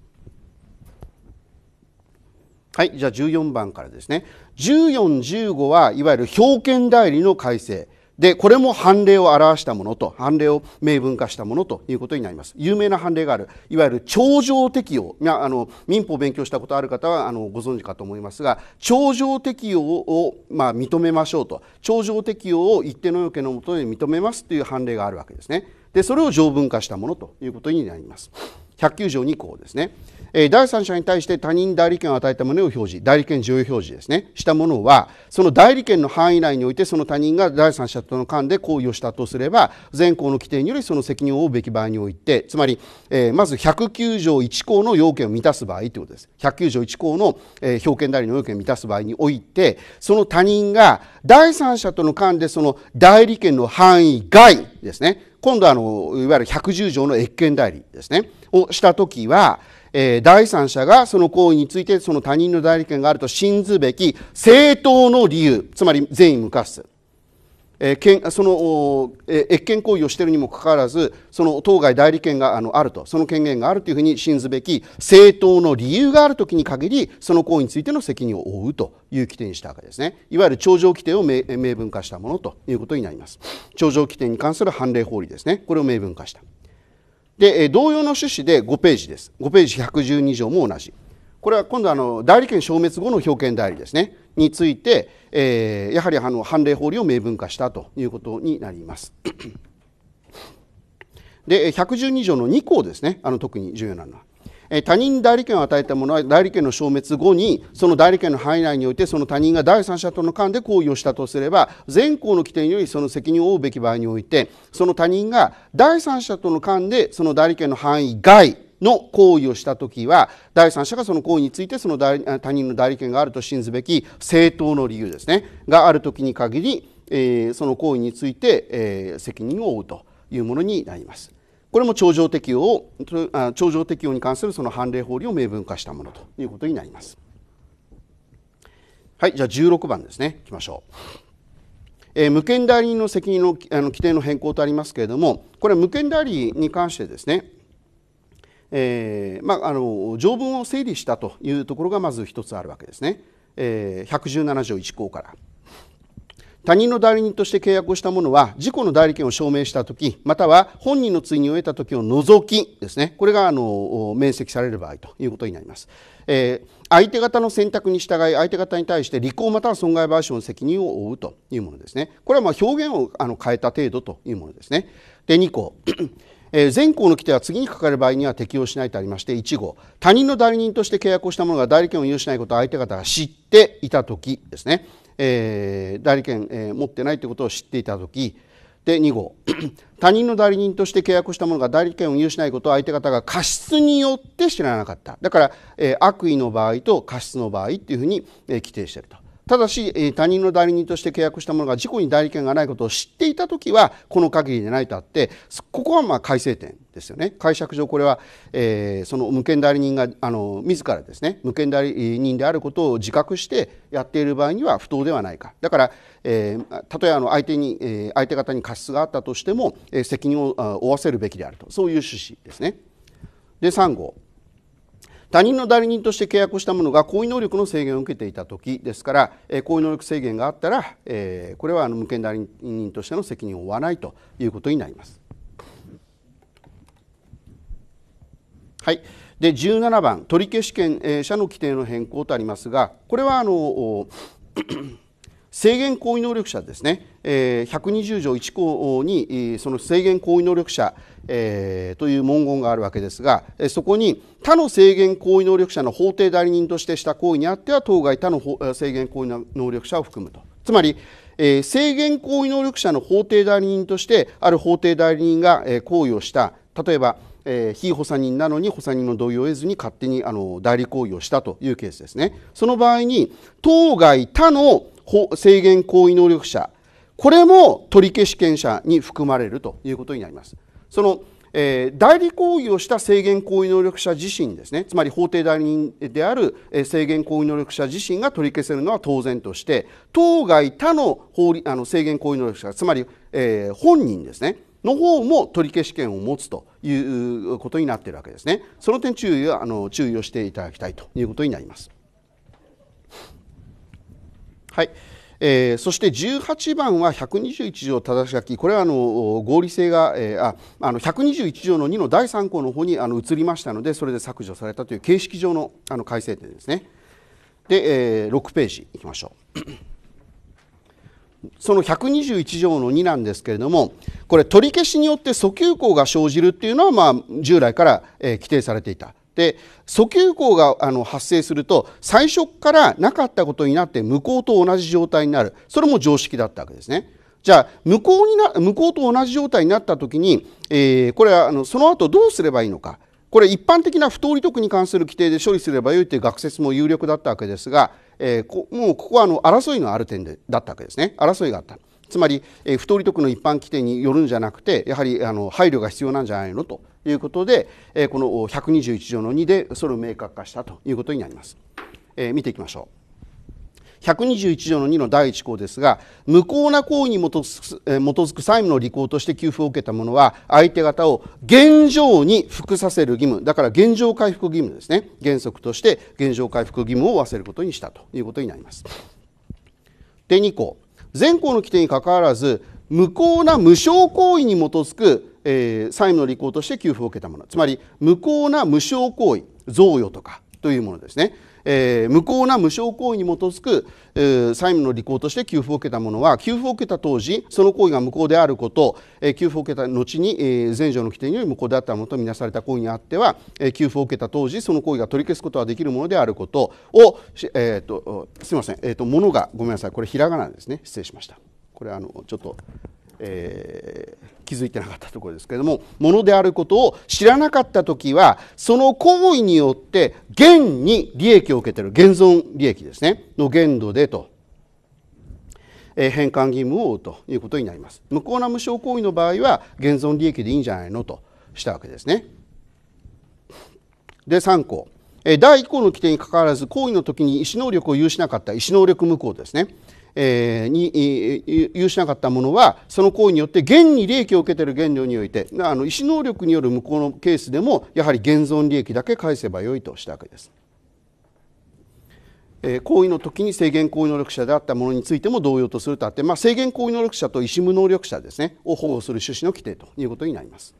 はい、じゃあ14番からですね1415はいわゆる表見代理の改正でこれも判例を表したものと判例を明文化したものということになります有名な判例があるいわゆる頂上適用あの民法を勉強したことある方はあのご存知かと思いますが頂上適用を、まあ、認めましょうと頂上適用を一定の要件のもとで認めますという判例があるわけですねでそれを条文化したものということになります109条2項ですね第三者に対して他人代理権を与えた旨を表示代理権重要表示ですねしたものはその代理権の範囲内においてその他人が第三者との間で行為をしたとすれば前項の規定によりその責任を負うべき場合においてつまり、えー、まず109条1項の要件を満たす場合ということです109条1項の、えー、表権代理の要件を満たす場合においてその他人が第三者との間でその代理権の範囲外ですね今度はあのいわゆる110条の越権代理ですねをした時はえー、第三者がその行為についてその他人の代理権があると信ずべき正当の理由つまり善意無過失、えー、その、えー、越権行為をしているにもかかわらずその当該代理権があのあるとその権限があるというふうに信ずべき正当の理由があるときに限りその行為についての責任を負うという規定にしたわけですねいわゆる頂上規定を明文化したものということになります頂上規定に関する判例法理ですねこれを明文化した。で、同様の趣旨で5ページです。5ページ112条も同じ。これは今度あの代理権消滅後の表権代理ですねについて、えー、やはりあの判例法理を明文化したということになります。で112条の2項ですねあの特に重要なのは他人に代理権を与えたものは代理権の消滅後にその代理権の範囲内においてその他人が第三者との間で行為をしたとすれば前項の規定によりその責任を負うべき場合においてその他人が第三者との間でその代理権の範囲外の行為をした時は第三者がその行為についてその他人の代理権があると信ずべき正当の理由ですねがある時に限り、その行為について、責任を負うというものになります。これも頂上適用を頂上適用に関するその判例法理を明文化したものということになります。はいじゃあ16番ですねいきましょう。え無権代理人の責任のあの規定の変更とありますけれどもこれ無権代理に関してですねえー、まあ、あの条文を整理したというところがまず一つあるわけですね、えー、117条1項から。他人の代理人として契約をした者は自己の代理権を証明した時または本人の追認を得た時を除きですねこれがあの面積される場合ということになります、えー、相手方の選択に従い相手方に対して履行または損害賠償の責任を負うというものですねこれはま表現をあの変えた程度というものですねで2項 えー、前項の規定は次にかかる場合には適用しないとありまして1号他人の代理人として契約をした者が代理権を有しないことを相手方が知っていた時ですねえー、代理権、えー、持ってないということを知っていた時で2号 他人の代理人として契約した者が代理権を有しないことを相手方が過失によって知らなかっただから、えー、悪意の場合と過失の場合っていうふうに、えー、規定していると。ただし、え他人の代理人として契約した者が事故に代理権がないことを知っていた時はこの限りでないとあってここはまあ改正点ですよね解釈上これは、えー、その無権代理人があの自らですね無権代理人であることを自覚してやっている場合には不当ではないかだから、えー、例えばの相手に、えー、相手方に過失があったとしても、えー、責任を負わせるべきであるとそういう趣旨ですね。で3号他人の代理人として契約した者が行為能力の制限を受けていた時ですから、えー、行為能力制限があったら、えー、これはあの無権代理人としての責任を負わないということになります。はい、で17番取消権、えー、社の規定の変更とありますがこれはあの制限行為能力者ですね、えー、120条1項にその制限行為能力者、えー、という文言があるわけですがそこに他の制限行為能力者の法定代理人としてした行為にあっては当該他の制限行為能力者を含むとつまり、制限行為能力者の法定代理人としてある法定代理人が行為をした例えばえー、非補佐人なのに補佐人の同意を得ずに勝手にあの代理行為をしたというケースですね。その場合に、当該他の制限行為能力者、これも取消権者に含まれるということになります。そのえー、代理行為をした制限行為能力者自身ですねつまり法定代理人である、えー、制限行為能力者自身が取り消せるのは当然として当該他の法あの制限行為能力者つまり、えー、本人ですねの方も取消権を持つということになっているわけですね。その点注意はあの注意をしていただきたいということになります。はい。えー、そして十八番は百二十一条正し書きこれはあの合理性が、えー、ああの百二十一条の二の第三項の方にあの移りましたのでそれで削除されたという形式上のあの改正点ですね。で、えー、6ページいきましょう。その121条の2なんですけれどもこれ取り消しによって訴求項が生じるっていうのは、まあ、従来から、え規定されていた。で訴求項があの発生すると最初からなかったことになって無効と同じ状態になるそれも常識だったわけですね。じゃあ無効にな無効と同じ状態になった時に、えー、これはあのその後どうすればいいのかこれ一般的な不当利得に関する規定で処理すればよいという学説も有力だったわけですがえー、もうここはあの争いがある点でだったわけですね争いがあったつまり、えー、不当利得の一般規定によるんじゃなくてやはりあの配慮が必要なんじゃないのということで、えー、この121条の2でそれを明確化したということになります、えー、見ていきましょう121条の2の第1項ですが無効な行為に基づく債務の履行として給付を受けた者は相手方を現状に服させる義務だから現状回復義務ですね原則として現状回復義務を負わせることにしたということになります。で2項前項の規定にかかわらず無効な無償行為に基づく、えー、債務の履行として給付を受けたものつまり無効な無償行為贈与とかというものですねえー、無効な無償行為に基づく、えー、債務の履行として給付を受けた者は給付を受けた当時その行為が無効であること、えー、給付を受けた後に、えー、前条の規定により無効であったものとみなされた行為にあっては、えー、給付を受けた当時その行為が取り消すことができるものであることを、えーと、すみません、えーと、とものがごめんなさいこれひらがなですね失礼しました。これあのちょっとえー、気づいてなかったところですけれどもものであることを知らなかった時はその行為によって現に利益を受けてる現存利益ですねの限度でと、えー、返還義務を負うということになります無効な無償行為の場合は現存利益でいいんじゃないのとしたわけですねで3項第1項の規定にかかわらず行為の時に意思能力を有しなかった意思能力無効ですねえー、に有しなかったものはその行為によって現に利益を受けている原料においてあの意思能力による無効のケースでもやはり現存利益だけ返せばよいとしたわけです。え行為の時に制限行為能力者であったものについても同様とするとあって、まあ、制限行為能力者と意思無能力者ですねを保護する趣旨の規定ということになります。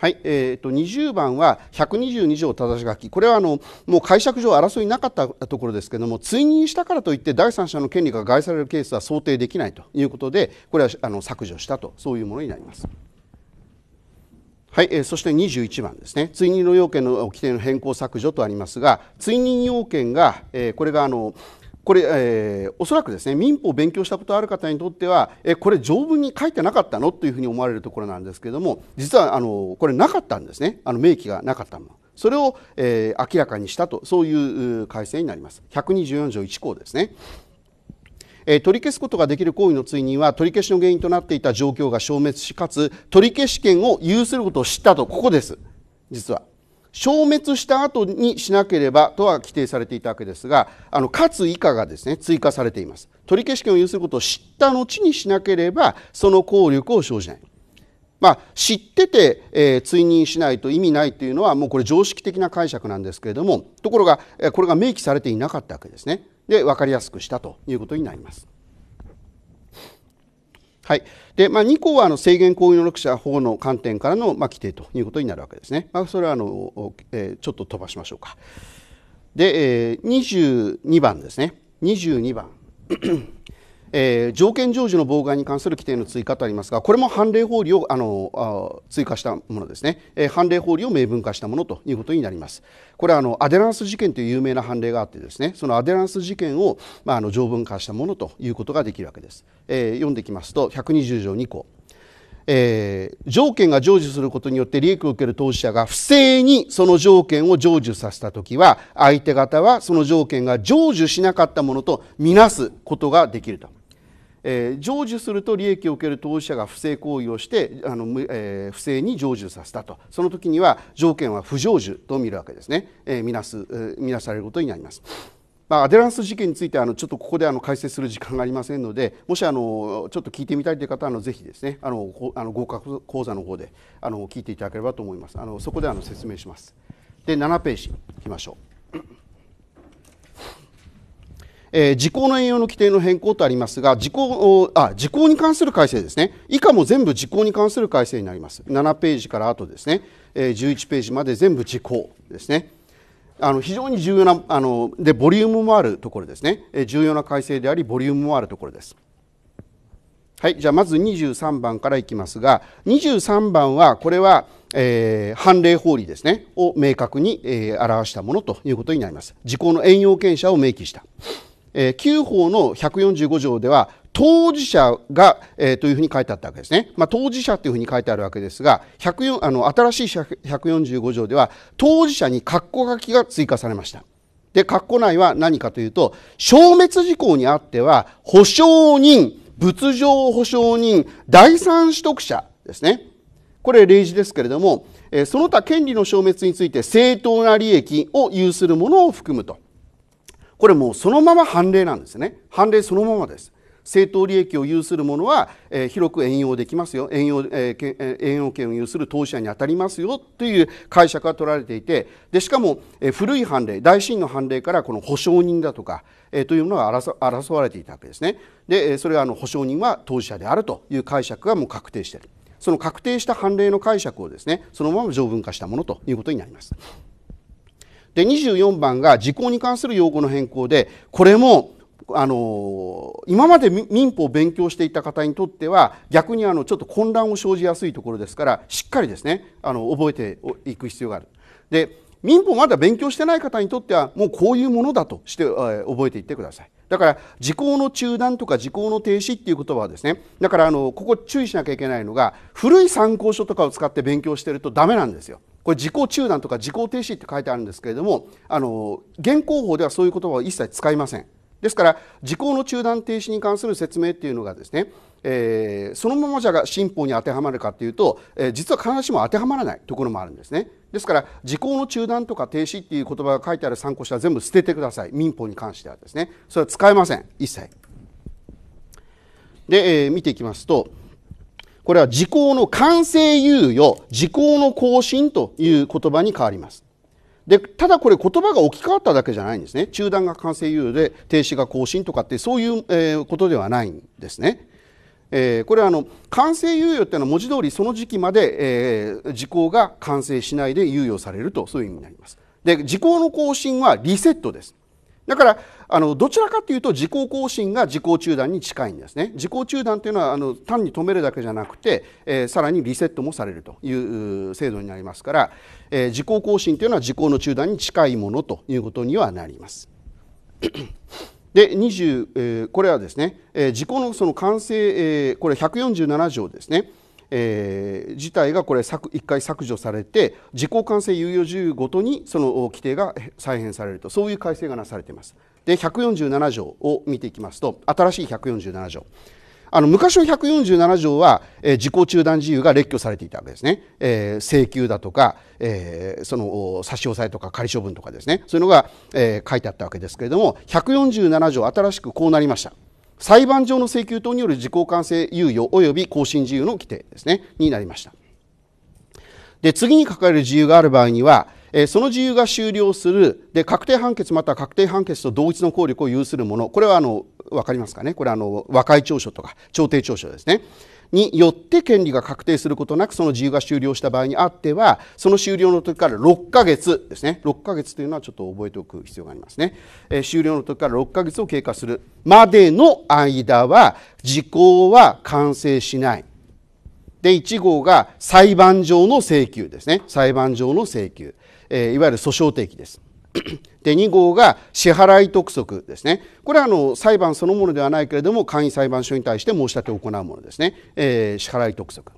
はい、えー、と20番は122条正し書きこれはあのもう解釈上争いなかったところですけども追認したからといって第三者の権利が害されるケースは想定できないということでこれはあの削除したとそういうものになります。はい、えー、そして21番ですね追認の要件の規定の変更削除とありますが追認要件が、えー、これがあのこれ、えー、おそらくですね民法を勉強したことある方にとっては、えこれ条文に書いてなかったのというふうに思われるところなんですけれども実はあのこれなかったんですねあの明記がなかったもの。それを、えー、明らかにしたとそういう改正になります124条1項ですね。え取り消すことができる行為の追認は取り消しの原因となっていた状況が消滅しかつ取り消し権を有することを知ったとここです実は消滅した後にしなければとは規定されていたわけですがあのかつ以下がですね追加されています取消権を有することを知った後にしなければその効力を生じないまあ、知ってて、えー、追認しないと意味ないというのはもうこれ常識的な解釈なんですけれどもところがこれが明記されていなかったわけですねで分かりやすくしたということになります。はい。で、まあ、2項はあの制限行為能力者法の観点からのまあ規定ということになるわけですね。まあ、それはあの、えー、ちょっと飛ばしましょうか。で、えー、22番ですね。22番。えー、条件成就の妨害に関する規定の追加とありますがこれも判例法理をあの追加したものですね、えー、判例法理を明文化したものということになりますこれはあのアデランス事件という有名な判例があってですねそのアデランス事件を、まあ、あの条文化したものということができるわけです、えー、読んでいきますと120条2項えー、条件が成就することによって利益を受ける当事者が不正にその条件を成就させたときは相手方はその条件が成就しなかったものとみなすことができるとえー、成就すると利益を受ける当事者が不正行為をしてあの、えー、不正に成就させたとその時には条件は不成就と見るわけですね、えー、見なす、えー、見なされることになります。まあ、アデランス事件についてあのちょっとここであの解説する時間がありませんのでもしあのちょっと聞いてみたいという方はあのぜひですねあのあの合格講座の方であの聞いていただければと思いますあのそこであの説明しますで7ページいきましょうえー、時効の援用の規定の変更とありますが時効あ時効に関する改正ですね以下も全部時効に関する改正になります7ページからあとですね、えー、11ページまで全部時効ですねあの非常に重要なあのでボリュームもあるところですね、えー、重要な改正でありボリュームもあるところですはい、じゃあまず23番からいきますが23番はこれは、えー、判例法理ですねを明確に、えー、表したものということになります時効の援用権者を明記した旧9法の145条では当事者が、えー、というふうに書いてあったわけですね、まあ、当事者というふうに書いてあるわけですがあの新しい145条では当事者に括弧書きが追加されましたで括弧内は何かというと消滅事項にあっては保証人物上保証人第三取得者ですねこれ例示ですけれども、えー、その他権利の消滅について正当な利益を有するものを含むと。これもうそのまま判例なんですね判例そのままです政党利益を有する者は、えー、広く援用できますよ援用,、えー、援用権を有する当事者に当たりますよという解釈が取られていてでしかも、えー、古い判例大臣の判例からこの保証人だとか、えー、というものが争われていたわけですねでそれはあの保証人は当事者であるという解釈がもう確定しているその確定した判例の解釈をですねそのまま条文化したものということになります。で24番が時効に関する用語の変更でこれもあの今まで民法を勉強していた方にとっては逆にあのちょっと混乱を生じやすいところですからしっかりですねあの覚えていく必要がある。で民法まだ勉強してない方にとってはもうこういうものだとして覚えていってください。だから時効の中断とか時効の停止っていう言葉はですねだからあのここ注意しなきゃいけないのが古い参考書とかを使って勉強してるとダメなんですよ。これ自己中断とか自己停止って書いてあるんですけれどもあの現行法ではそういう言葉を一切使いませんですから時効の中断停止に関する説明っていうのがですね、えー、そのままじゃが新法に当てはまるかっていうと、えー、実は必ずしも当てはまらないところもあるんですねですから時効の中断とか停止っていう言葉が書いてある参考書は全部捨ててください民法に関してはですねそれは使えません一切で、えー、見ていきますとこれは時効の完成猶予、時効の更新という言葉に変わります。でただこれ言葉が置き換わっただけじゃないんですね中断が完成猶予で停止が更新とかってそういう、えことではないんですね。えー、これはあの完成猶予っていうのは文字通りその時期まで、えー、時効が完成しないで猶予されるとそういう意味になります。で時効の更新はリセットです。だからあのどちらかというと自己更新が自己中断に近いんですね自己中断というのはあの単に止めるだけじゃなくて、えー、さらにリセットもされるという制度になりますから、えー、自己更新というのは自己の中断に近いものということにはなります。で20、えー、これはですね、えー、自己のその完成、えー、これ147条ですねえー、自体がこれ一回削除されて事項完成猶予事由ごとにその規定が再編されるとそういう改正がなされています。で147条を見ていきますと新しい147条。あの昔の147条は、えー、中断自由が列挙されていたわけですね、えー、請求だとか、えー、その差し押さえとか仮処分とかですねそういうのが、えー、書いてあったわけですけれども147条新しくこうなりました。裁判上の請求等による自公完成猶予及び更新自由の規定ですね、になりました。で、次に書かれる自由がある場合には、えその自由が終了するで確定判決または確定判決と同一の効力を有するものこれはあの分かりますかねこれはあの和解調書とか調停調書ですねによって権利が確定することなくその自由が終了した場合にあってはその終了の時から6ヶ月ですね6ヶ月というのはちょっと覚えておく必要がありますね、えー、終了の時から6ヶ月を経過するまでの間は時効は完成しないで1号が裁判上の請求ですね裁判上の請求、えー、いわゆる訴訟提起ですで2号が支払い督促ですねこれはあの裁判そのものではないけれども簡易裁判所に対して申し立てを行うものですね、えー、支払い督促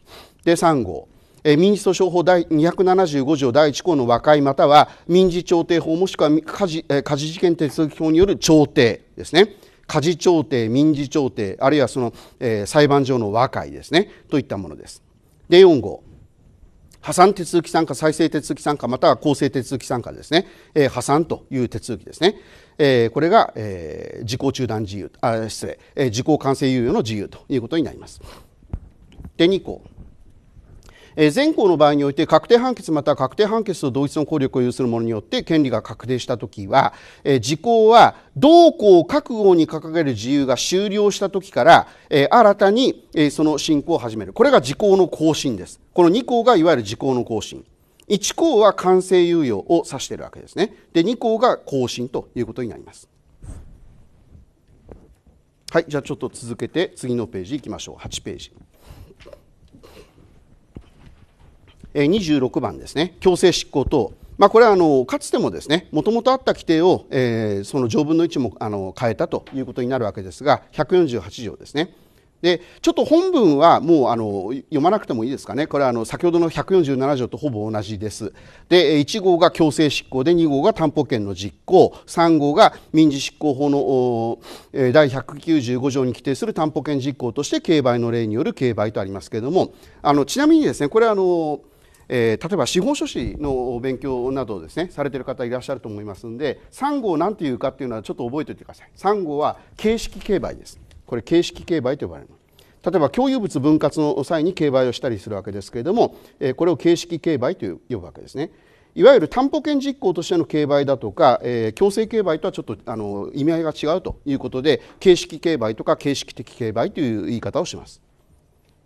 で3号民事訴訟法第275条第1項の和解または民事調停法もしくは家事家事事件手続法による調停ですね家事調停民事調停あるいはその、えー、裁判上の和解ですねといったものです。で4号破産手続き参加再生手続き参加または公正手続き参加ですね、えー、破産という手続きですね、えー、これが、えー、時効中断自由あ失礼、えー、時効完成猶予の自由ということになります。で2項え前項の場合において確定判決または確定判決と同一の効力を有するものによって権利が確定した時は、え時効は同項覚悟に掲げる自由が終了した時から、え新たに、えその進行を始めるこれが時効の更新ですこの2項がいわゆる時効の更新1項は完成猶予を指しているわけですねで2項が更新ということになりますはいじゃあちょっと続けて次のページいきましょう8ページ26番ですね、強制執行等、まあ、これはあのかつてもですねもともとあった規定を、えー、その条文の置もあの変えたということになるわけですが148条ですね。でちょっと本文はもうあの読まなくてもいいですかね、これはあの先ほどの147条とほぼ同じです。で、1号が強制執行で、2号が担保権の実行、3号が民事執行法の第195条に規定する担保権実行として、競売の例による競売とありますけれども、あのちなみにですねこれはあのえー、例えば司法書士の勉強などをですねされてる方いらっしゃると思いますんで3号何ていうかっていうのはちょっと覚えておいてください3号は形式競売ですこれ形式競売と呼ばれる例えば共有物分割の際に競売をしたりするわけですけれども、えー、これを形式競売と呼ぶわけですねいわゆる担保権実行としての競売だとか、えー、強制競売とはちょっとあの意味合いが違うということで形式競売とか形式的競売という言い方をします。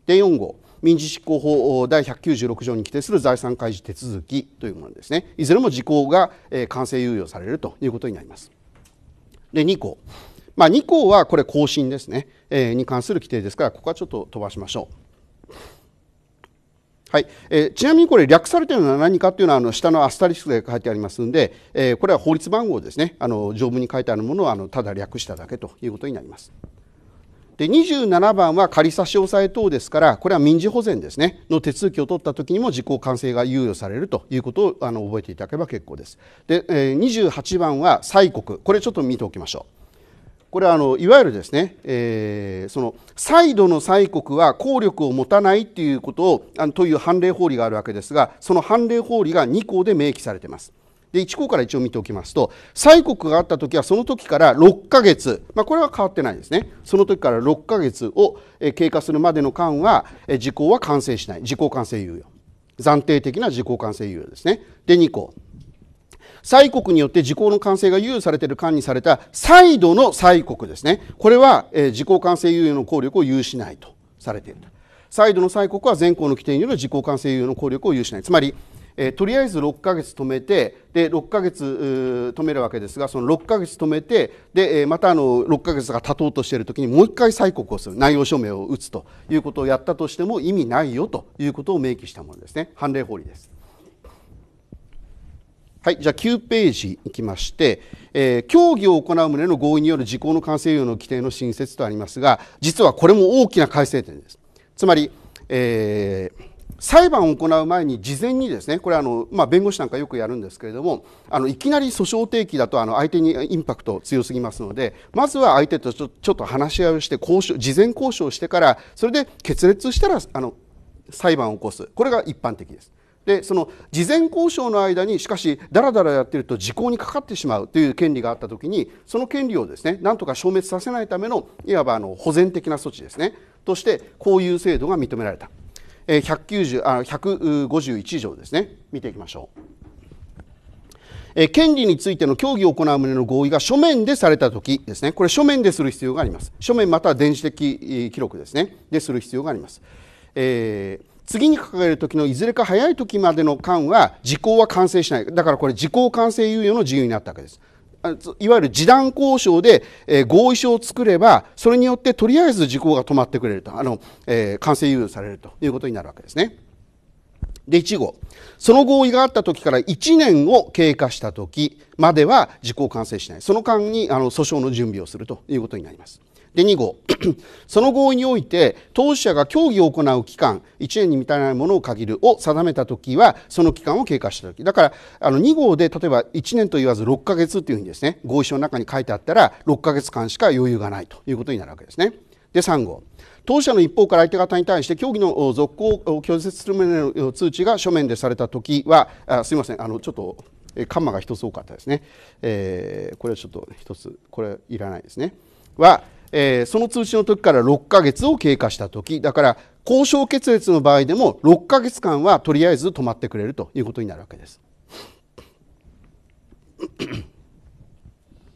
で4号民事執行法第196条に規定する財産開示手続きというものですねいずれも時効が、え完成猶予されるということになります。で2項、まあ、2項はこれ更新ですね、えに関する規定ですからここはちょっと飛ばしましょう。はいえー、ちなみにこれ略されているのは何かというのはあの下のアスタリスクで書いてありますので、えー、これは法律番号ですねあの条文に書いてあるものをあのただ略しただけということになります。で27番は仮差し押さえ等ですからこれは民事保全ですねの手続きを取った時にも時効完成が猶予されるということをあの覚えていただければ結構です。で28番は催告これちょっと見ておきましょう。これはあのいわゆるですね、えー、その再度の催告は効力を持たないということをあのという判例法理があるわけですがその判例法理が2項で明記されています。で1項から一応見ておきますと催告があった時はその時から6ヶ月、まあ、これは変わってないですねその時から6ヶ月を経過するまでの間は時効は完成しない時効完成猶予暫定的な時効完成猶予ですねで2項催告によって時効の完成が猶予されている間にされた再度の催告ですねこれは時効完成猶予の効力を有しないとされている再度の催告は全項の規定による時効完成猶予の効力を有しないつまりえー、とりあえず6ヶ月止めてで6ヶ月止めるわけですがその6ヶ月止めてで、えー、またあの6ヶ月が経とうとしている時にもう1回催告をする内容証明を打つということをやったとしても意味ないよということを明記したものですね判例法理です。はい、じゃあ9ページいきまして、えー、協議を行う旨の合意による時効の完成要の規定の新設とありますが実はこれも大きな改正点です。つまり、えー裁判を行う前に事前にですねこれあの、まあ、弁護士なんかよくやるんですけれどもあのいきなり訴訟提起だとあの相手にインパクト強すぎますのでまずは相手とちょちょっと話し合いをして交渉事前交渉してからそれで決裂したらあの裁判を起こすこれが一般的です。でその事前交渉の間にしかしだらだらやってると時効にかかってしまうという権利があった時にその権利をですねなんとか消滅させないためのいわばあの保全的な措置ですねとしてこういう制度が認められた。えー、あ151条ですね見ていきましょう、え権利についての協議を行う旨の合意が書面でされた時ですねこれ書面でする必要があります書面または電子的記録ですねでする必要があります、えー次に掲げる時のいずれか早い時までの間は時効は完成しないだからこれ時効完成猶予の自由になったわけですいわゆる示談交渉で、えー、合意書を作ればそれによってとりあえず時効が止まってくれるとあの、えー、完成猶予されるということになるわけですね。で1号その合意があった時から1年を経過した時までは時効完成しないその間にあの訴訟の準備をするということになります。で2号 その合意において当事者が協議を行う期間1年に満たないものを限るを定めた時はその期間を経過した時だからあの2号で例えば1年と言わず6ヶ月というふうにですね合意書の中に書いてあったら6ヶ月間しか余裕がないということになるわけですね。で3号当社の一方から相手方に対して協議の続行を拒絶する旨の通知が書面でされたときはあすいませんあのちょっとカンマが1つ多かったですね、えー、これはちょっと1つこれいらないですねはえー、その通知の時から6ヶ月を経過した時だから高渉血裂の場合でも6ヶ月間はとりあえず止まってくれるということになるわけです。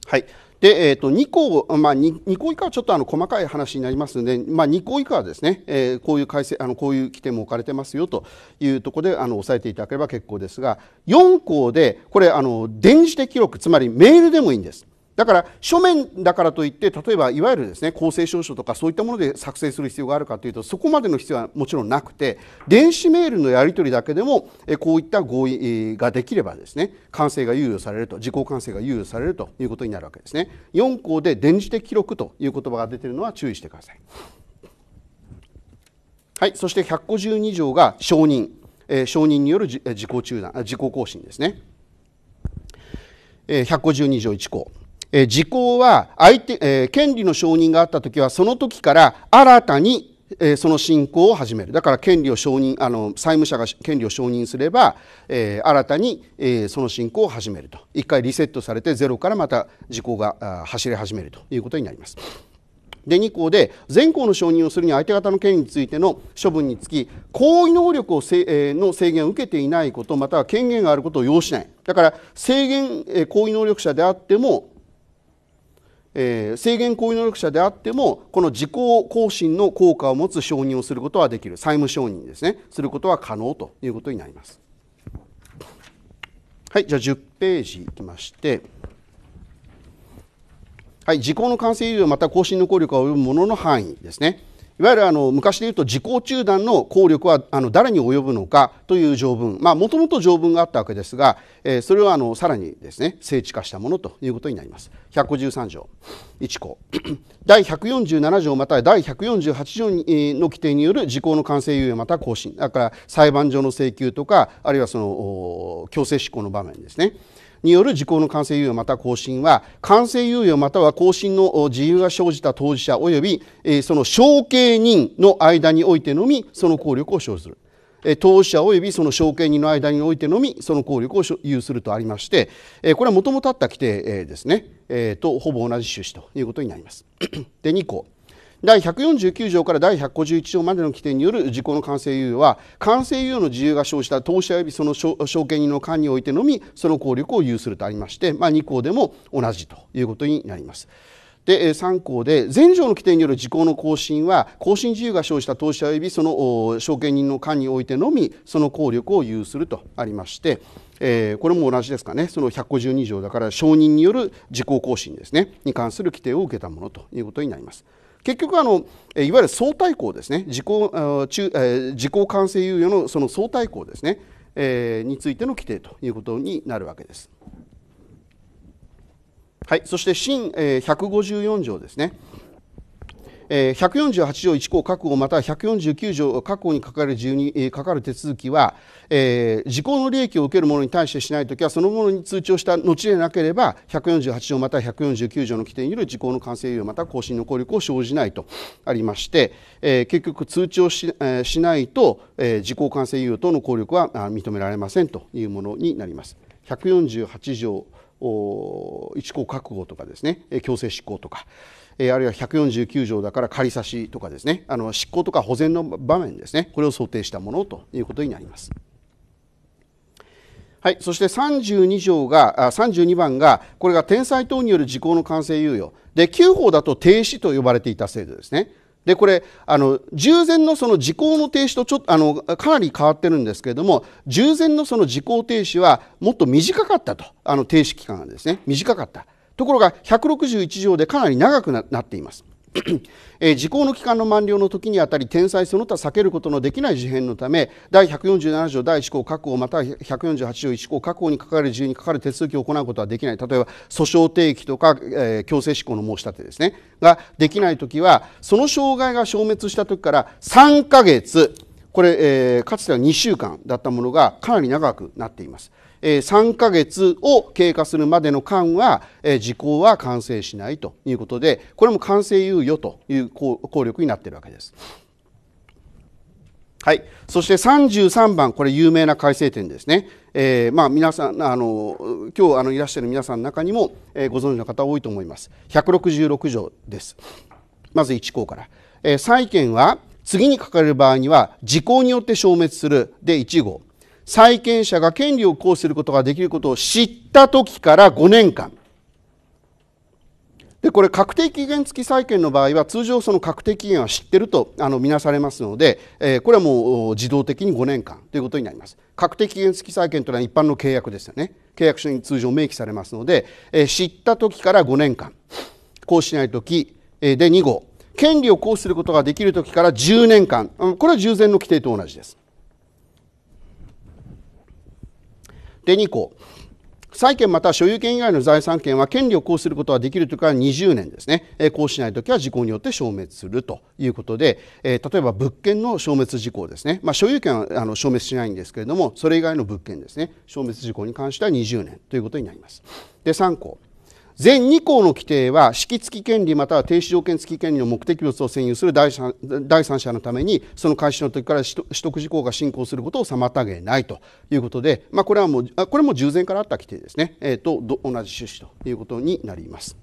はい、で、えーと、2項、まあ以下はちょっとあの細かい話になりますので、まあ、2項以下はですね、えー、こういう改正あのこういう規定も置かれてますよというところであの押さえていただければ結構ですが4項でこれあの電磁的記録つまりメールでもいいんです。だから書面だからといって例えばいわゆるですね公正証書とかそういったもので作成する必要があるかというとそこまでの必要はもちろんなくて電子メールのやり取りだけでもこういった合意ができればですね完成が猶予されると時効完成が猶予されるということになるわけですね。4項で電磁的記録という言葉が出ているのは注意してください。はい、そして152条が承認、えー、承認による自己中断、自己更新ですね。え152条1項。時効は相手、えー、権利の承認があった時はその時から新たに、えー、その進行を始めるだから権利を承認あの債務者が権利を承認すれば、え新たに、えその進行を始めると一回リセットされてゼロからまた時効が走り始めるということになります。で2項で全項の承認をするに相手方の権利についての処分につき行為能力をせ、えー、の制限を受けていないことまたは権限があることを要しないだから制限、えー、行為能力者であってもえー、制限行為能力者であってもこの時効更新の効果を持つ承認をすることはできる債務承認ですねすることは可能ということになりますはいじゃあ10ページいきましてはい時効の完成猶予また更新の効力が及ぶものの範囲ですねいわゆるあの昔で言うと時効中断の効力はあの誰に及ぶのかという条文もともと条文があったわけですが、えー、それをあのさらにですね聖地化したものということになります153条1項 第147条または第148条の規定による時効の完成猶予または更新だから裁判所の請求とかあるいはその強制執行の場面ですねによる時効の完成猶予また更新は完成猶予または更新の自由が生じた当事者及びその承継人の間においてのみその効力を生じる。当事者及びその証券人の間においてのみその効力を有するとありましてこれはもともとあった規定ですねとほぼ同じ趣旨ということになります。で2項第149条から第151条までの規定による時効の完成猶予は完成猶予の自由が生じた投資者及びその証券人の間においてのみその効力を有するとありまして、まあ、2項でも同じということになります。で3項で前条の規定による時効の更新は更新自由が生じた投資者及びその証券人の間においてのみその効力を有するとありまして、えー、これも同じですかねその152条だから承認による時効更新ですねに関する規定を受けたものということになります。結局あのいわゆる相対抗ですね自己中、え自己完成猶予のその相対抗ですね、えー、についての規定ということになるわけです。はい、そして新、え154条ですね。148条1項確保または149条確保にかかるかかる手続きは、時効の利益を受ける者に対してしないときはその者に通知をした後でなければ148条または149条の規定による時効の完成猶予または更新の効力を生じないとありまして、結局通知をし,、ないと、時効完成猶予等の効力は認められませんというものになります。148条1項確保とかですね強制執行とかえあるいは149条だから仮差しとかですねあの執行とか保全の場面ですねこれを想定したものということになります。はい、そして32条が32番がこれが天災等による時効の完成猶予で9法だと停止と呼ばれていた制度ですね。でこれあの従前のその時効の停止とちょっとあのかなり変わってるんですけれども従前のその時効停止はもっと短かったとあの停止期間がですね短かった。ところが161条でかなり長くなっています え時効の期間の満了の時にあたり天災その他避けることのできない事変のため第147条第1項確保または148条1項確保にかかる自由にかかる手続きを行うことはできない例えば訴訟提起とか、えー、強制執行の申し立てですねができない時はその障害が消滅した時から3ヶ月これ、えー、かつては2週間だったものがかなり長くなっています。3ヶ月を経過するまでの間は時効は完成しないということでこれも完成猶予という効力になっているわけです。はい、そして33番これ有名な改正点ですね、えー、まあ、皆さんあの今日あのいらっしゃる皆さんの中にも、えー、ご存知の方多いと思います166条ですまず1項から、えー、債権は次に書かれる場合には時効によって消滅するで1号債権者が権利を行使することができることを知った時から5年間でこれ確定期限付き債権の場合は通常その確定期限は知ってるとあの見なされますので、えー、これはもう自動的に5年間ということになります確定期限付き債権というのは一般の契約ですよね契約書に通常明記されますので、えー、知った時から5年間行使しない時、えー、で2号権利を行使することができる時から10年間これは従前の規定と同じですで2項債権また所有権以外の財産権は権利を行使することはできるというか20年ですね、え行使しないときは時効によって消滅するということで、え例えば物件の消滅時効ですね、まあ、所有権はあの消滅しないんですけれどもそれ以外の物件ですね消滅時効に関しては20年ということになります。で3項全2項の規定は式付き権利または停止条件付き権利の目的物を占有する第三者のためにその開始の時から取得事項が進行することを妨げないということで、まあ、これはもうこれも従前からあった規定ですね、えー、と同じ趣旨ということになります。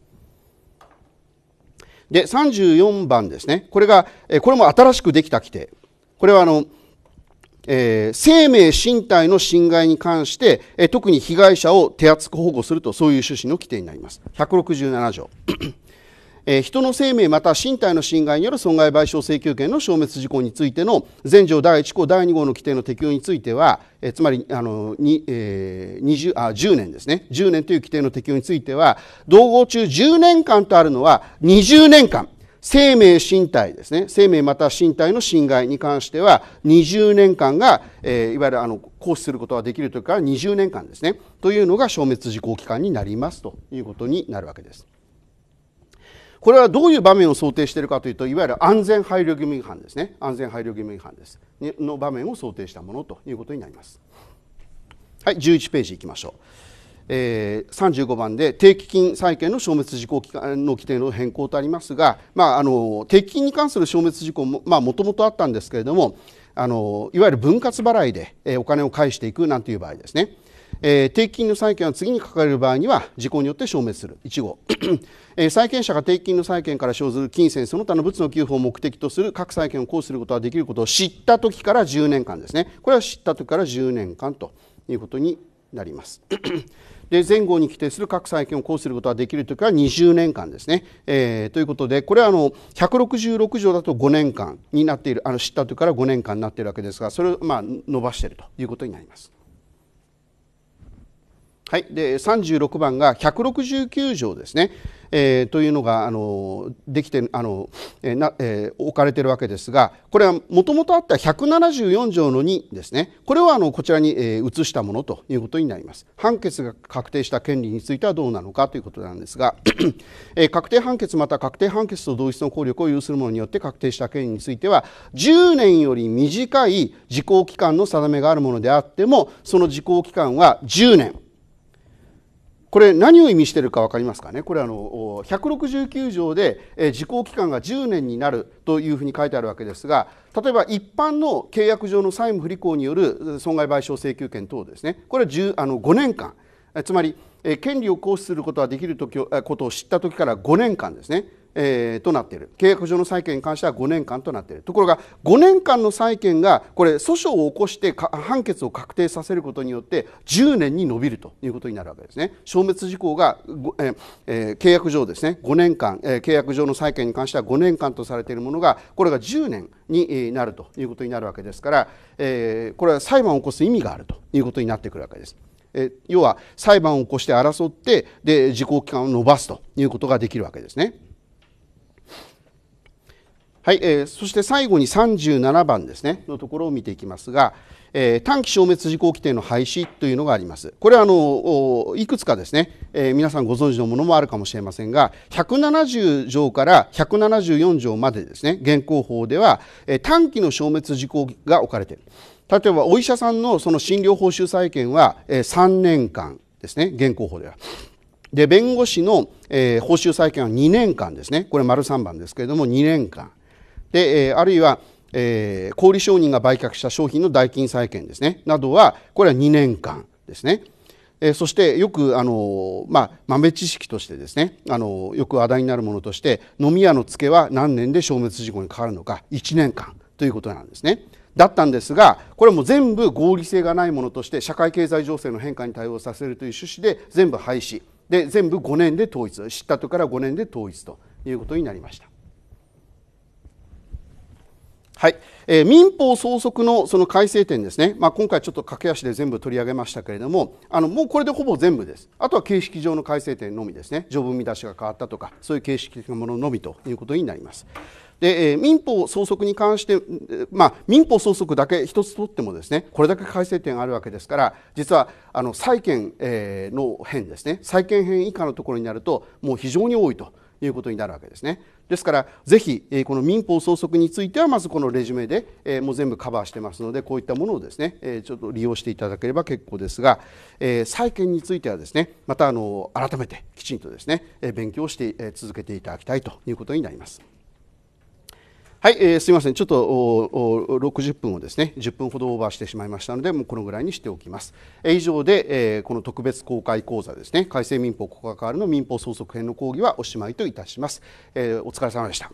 で34番ですねこれがこれも新しくできた規定これはあのえー、生命身体の侵害に関して、えー、特に被害者を手厚く保護するとそういう趣旨の規定になります167条えー、人の生命また身体の侵害による損害賠償請求権の消滅事項についての全条第1項第2号の規定の適用については、えー、つまりあのに、えー、20あ10年ですね10年という規定の適用については同合中10年間とあるのは20年間生命身体ですね生命また身体の侵害に関しては20年間が、えー、いわゆるあの行使することができるというから20年間ですねというのが消滅時効期間になりますということになるわけです。これはどういう場面を想定しているかというといわゆる安全配慮義務違反ですね安全配慮義務違反ですの場面を想定したものということになります。はい11ページいきましょう。35番で定期金債権の消滅事項の規定の変更とありますが、まあ、あの定期金に関する消滅事項もともとあったんですけれどもあのいわゆる分割払いで、お金を返していくなんていう場合ですね。えー、定期金の債権は次に書かれる場合には事項によって消滅する1号、えー、債権者が定期金の債権から生ずる金銭その他の物の給付を目的とする各債権を行使することができることを知った時から10年間ですねこれは知った時から10年間ということになります。で前後に規定する各債権を行使することができるというか20年間ですね、えー、ということでこれはあの166条だと5年間になっているあの知ったというから5年間になっているわけですがそれをまあ伸ばしているということになります。はい、で36番が169条ですね、えー、というのがあのできてあの、えー、なえー、置かれているわけですがこれはもともとあった174条の2ですねこれはあのこちらに、えー、移したものということになります判決が確定した権利についてはどうなのかということなんですが、えー、確定判決また確定判決と同一の効力を有するものによって確定した権利については10年より短い時効期間の定めがあるものであってもその時効期間は10年これ何を意味しているか分かりますかねこれあの169条で時効期間が10年になるというふうに書いてあるわけですが例えば一般の契約上の債務不履行による損害賠償請求権等ですねこれはあの5年間つまり権利を行使することができることを知った時から5年間ですねえー、となっている契約上の債権に関しては5年間となっているところが5年間の債権がこれ訴訟を起こして判決を確定させることによって10年に延びるということになるわけですね消滅事項が、ええー、契約上ですね5年間、えー、契約上の債権に関しては5年間とされているものがこれが10年になるということになるわけですから、えー、これは裁判を起こす意味があるということになってくるわけです。え要は裁判を起こして争ってで時効期間を延ばすということができるわけですね。はい、えー、そして最後に37番ですねのところを見ていきますが、えー、短期消滅時効規定の廃止というのがあります。これはあのいくつかですね、えー、皆さんご存知のものもあるかもしれませんが、170条から174条までですね現行法では、えー、短期の消滅時効が置かれている。例えばお医者さんのその診療報酬債権は、えー、3年間ですね現行法では。で弁護士の、えー、報酬債権は2年間ですねこれ丸3番ですけれども2年間で、えあるいは、えー、小売商人が売却した商品の代金債権ですねなどはこれは2年間ですね、えー、そしてよくあの、まあ、豆知識としてですねあのよく話題になるものとして飲み屋の付けは何年で消滅事故にかかるのか1年間ということなんですね。だったんですがこれも全部合理性がないものとして社会経済情勢の変化に対応させるという趣旨で全部廃止で全部5年で統一知ったとから5年で統一ということになりました。はい、えー、民法総則のその改正点ですね、まあ、今回ちょっと駆け足で全部取り上げましたけれどもあのもうこれでほぼ全部ですあとは形式上の改正点のみですね条文見出しが変わったとかそういう形式的なもののみということになりますで、えー、民法総則に関して、まあ、民法総則だけ一つとってもですねこれだけ改正点があるわけですから実はあの債権、えー、の辺ですね債権編以下のところになるともう非常に多いということになるわけですね。ですから、ぜひ、この民法総則については、まずこのレジュメで、もう全部カバーしてますので、こういったものをですね、ちょっと利用していただければ結構ですが、再債権についてはですね、またあの改めてきちんとですね、勉強して、続けていただきたいということになります。はい、えー、すみません、ちょっとお60分をですね10分ほどオーバーしてしまいましたので、もうこのぐらいにしておきます。えー、以上で、えー、この特別公開講座ですね、改正民法国家変わるの民法総則編の講義はおしまいといたします。えー、お疲れ様でした。